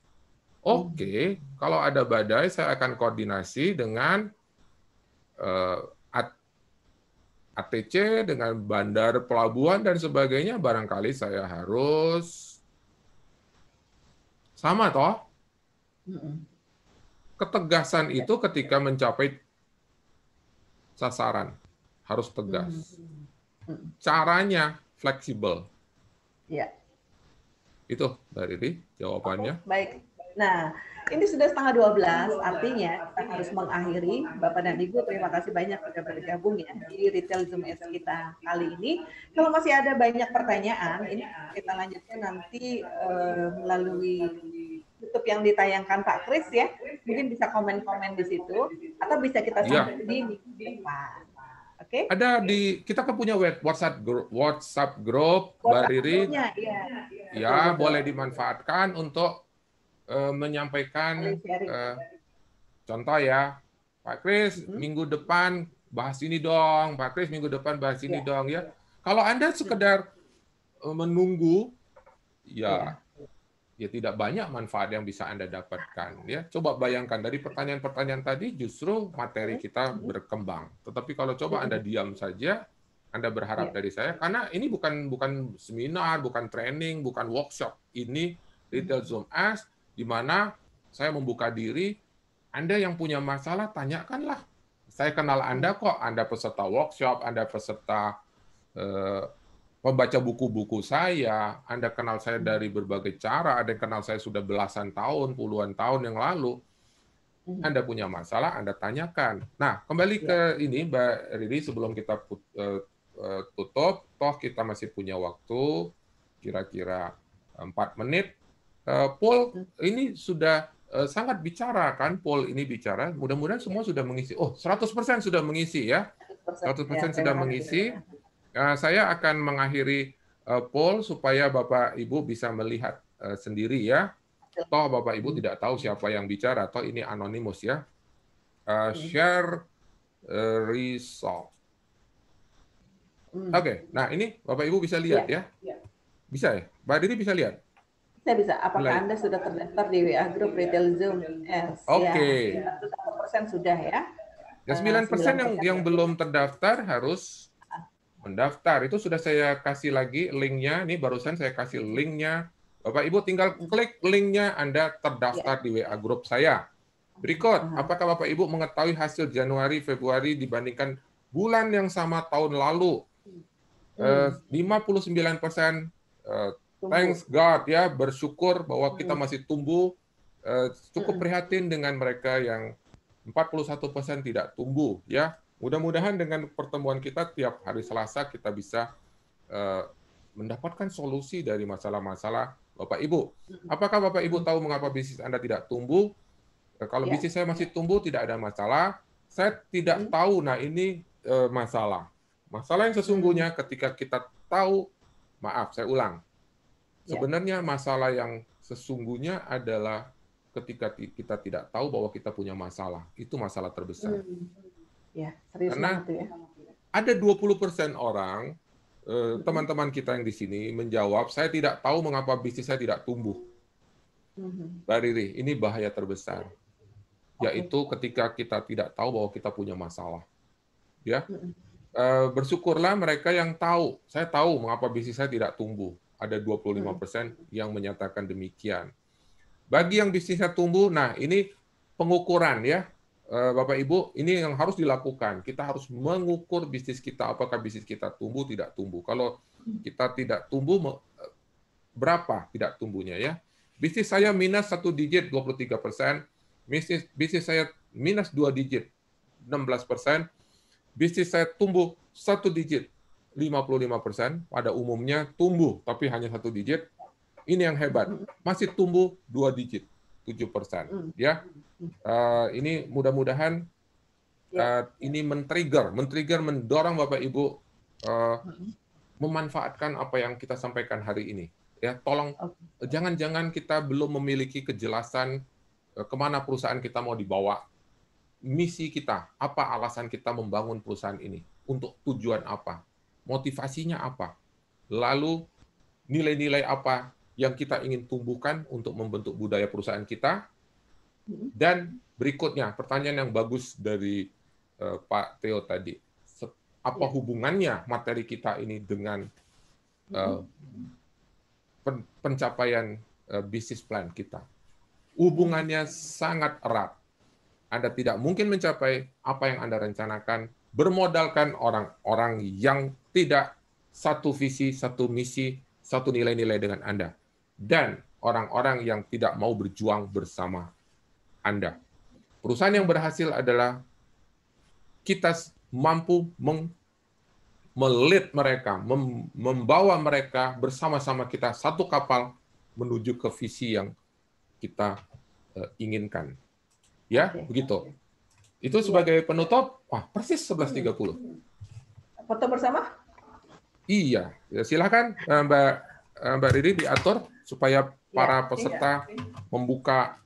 Oke, okay, kalau ada badai, saya akan koordinasi dengan uh, eh, ATC, dengan bandar pelabuhan, dan sebagainya. Barangkali saya harus sama, toh. Hmm. Ketegasan itu ketika mencapai sasaran harus tegas. Hmm. Caranya fleksibel. Iya. Itu dari Riri jawabannya. Oh, baik. Nah, ini sudah setengah 12, artinya kita harus mengakhiri. Bapak dan Ibu, terima kasih banyak sudah bergabung ya di Retail Zoom S kita kali ini. Kalau masih ada banyak pertanyaan, ini kita lanjutkan nanti eh, melalui YouTube yang ditayangkan Pak Kris ya. Mungkin bisa komen-komen di situ, atau bisa kita iya. sampai ya. di minggu depan. Oke. Okay? Ada di kita kan punya WhatsApp group, WhatsApp group Bariri, iya. Ya, ya, ya, boleh dimanfaatkan untuk uh, menyampaikan uh, contoh ya, Pak Kris hmm? minggu depan bahas ini dong, Pak Kris minggu depan bahas ini ya. dong ya. Kalau Anda sekedar eh, menunggu ya, ya ya tidak banyak manfaat yang bisa Anda dapatkan ya. Coba bayangkan dari pertanyaan-pertanyaan tadi justru materi kita berkembang. Tetapi kalau coba Anda diam saja, Anda berharap ya. dari saya karena ini bukan bukan seminar, bukan training, bukan workshop. Ini Little Zoom as, di mana saya membuka diri, Anda yang punya masalah tanyakanlah. Saya kenal Anda kok, Anda peserta workshop, Anda peserta eh, membaca buku-buku saya, Anda kenal saya hmm. dari berbagai cara, ada yang kenal saya sudah belasan tahun, puluhan tahun yang lalu. Hmm. Anda punya masalah, Anda tanyakan. Nah, kembali ya. ke ini Mbak Riri sebelum kita eh, eh, tutup, toh kita masih punya waktu kira-kira 4 menit. Eh, Paul ini sudah sangat bicara kan, Paul ini bicara, mudah-mudahan semua ya. sudah mengisi. Oh, 100% sudah mengisi ya. 100% ya, sudah mengisi. Eh, saya akan mengakhiri eh, poll supaya Bapak Ibu bisa melihat eh, sendiri ya. Toh Bapak Ibu tidak tahu siapa yang bicara, atau ini anonimus ya. Uh, share result. Hmm. Oke, okay. nah ini Bapak Ibu bisa lihat ya. ya. ya. Bisa ya? Mbak Diri bisa lihat? Bisa, bisa. Apakah Mulai. Anda sudah terdaftar di WA Group Retail Zoom? Yes. Ya. Oke. Okay. Ya, 91% sudah ya. Ya, 9 yang, yang belum terdaftar harus mendaftar. Itu sudah saya kasih lagi linknya. Ini barusan saya kasih linknya. Bapak Ibu tinggal klik linknya Anda terdaftar ya. di WA grup saya. Berikut, uh -huh. apakah Bapak Ibu mengetahui hasil Januari Februari dibandingkan bulan yang sama tahun lalu? Hmm. Uh, 59 persen. Eh, thanks God ya bersyukur bahwa kita masih tumbuh. Uh, cukup prihatin dengan mereka yang 41 persen tidak tumbuh ya. Mudah-mudahan dengan pertemuan kita tiap hari Selasa kita bisa uh, mendapatkan solusi dari masalah-masalah Bapak Ibu. Apakah Bapak Ibu tahu mengapa bisnis Anda tidak tumbuh? Eh, kalau ya. bisnis saya masih tumbuh tidak ada masalah. Saya tidak hmm. tahu. Nah ini uh, masalah. Masalah yang sesungguhnya hmm. ketika kita tahu, maaf saya ulang. Ya. Sebenarnya masalah yang sesungguhnya adalah ketika kita tidak tahu bahwa kita punya masalah. Itu masalah terbesar. Hmm. Ya, serius Karena ya. ada 20 persen orang eh, teman-teman kita yang di sini menjawab, saya tidak tahu mengapa bisnis saya tidak tumbuh. Mm-hmm. Mbak Riri, ini bahaya terbesar, yaitu ketika kita tidak tahu bahwa kita punya masalah. Ya, eh, bersyukurlah mereka yang tahu. Saya tahu mengapa bisnis saya tidak tumbuh. Ada 25 persen yang menyatakan demikian. Bagi yang bisnisnya tumbuh, nah ini pengukuran ya. Eh, Bapak Ibu, ini yang harus dilakukan. Kita harus mengukur bisnis kita, apakah bisnis kita tumbuh tidak tumbuh. Kalau kita tidak tumbuh, eh, berapa tidak tumbuhnya ya? Bisnis saya minus satu digit 23 persen, bisnis bisnis saya minus dua digit 16 persen, bisnis saya tumbuh satu digit 55 persen, pada umumnya tumbuh tapi hanya satu digit. Ini yang hebat, masih tumbuh dua digit 7 persen. Hmm. Ya, uh, ini mudah-mudahan uh, ini men-trigger, men-trigger, mendorong Bapak Ibu uh, memanfaatkan apa yang kita sampaikan hari ini. Ya, tolong jangan jangan-jangan kita belum memiliki kejelasan uh, kemana perusahaan kita mau dibawa, misi kita, apa alasan kita membangun perusahaan ini, untuk tujuan apa, motivasinya apa, lalu nilai-nilai apa yang kita ingin tumbuhkan untuk membentuk budaya perusahaan kita. Mm-hmm. Dan berikutnya pertanyaan yang bagus dari uh, Pak Theo tadi, apa iya. hubungannya materi kita ini dengan uh, pencapaian uh, bisnis plan kita? Hubungannya sangat erat. Anda tidak mungkin mencapai apa yang Anda rencanakan bermodalkan orang-orang yang tidak satu visi, satu misi, satu nilai-nilai dengan Anda dan orang-orang yang tidak mau berjuang bersama Anda. Perusahaan yang berhasil adalah kita mampu meng melit mereka, mem membawa mereka bersama-sama kita satu kapal menuju ke visi yang kita uh, inginkan. Ya, begitu. Itu iya. sebagai penutup, wah persis 11.30. Foto bersama? Iya, ya, silahkan eh, Mbak eh, Mbak Riri diatur supaya iya, para iya. peserta membuka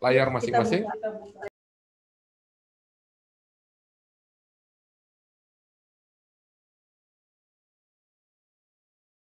layar iya, masing-masing.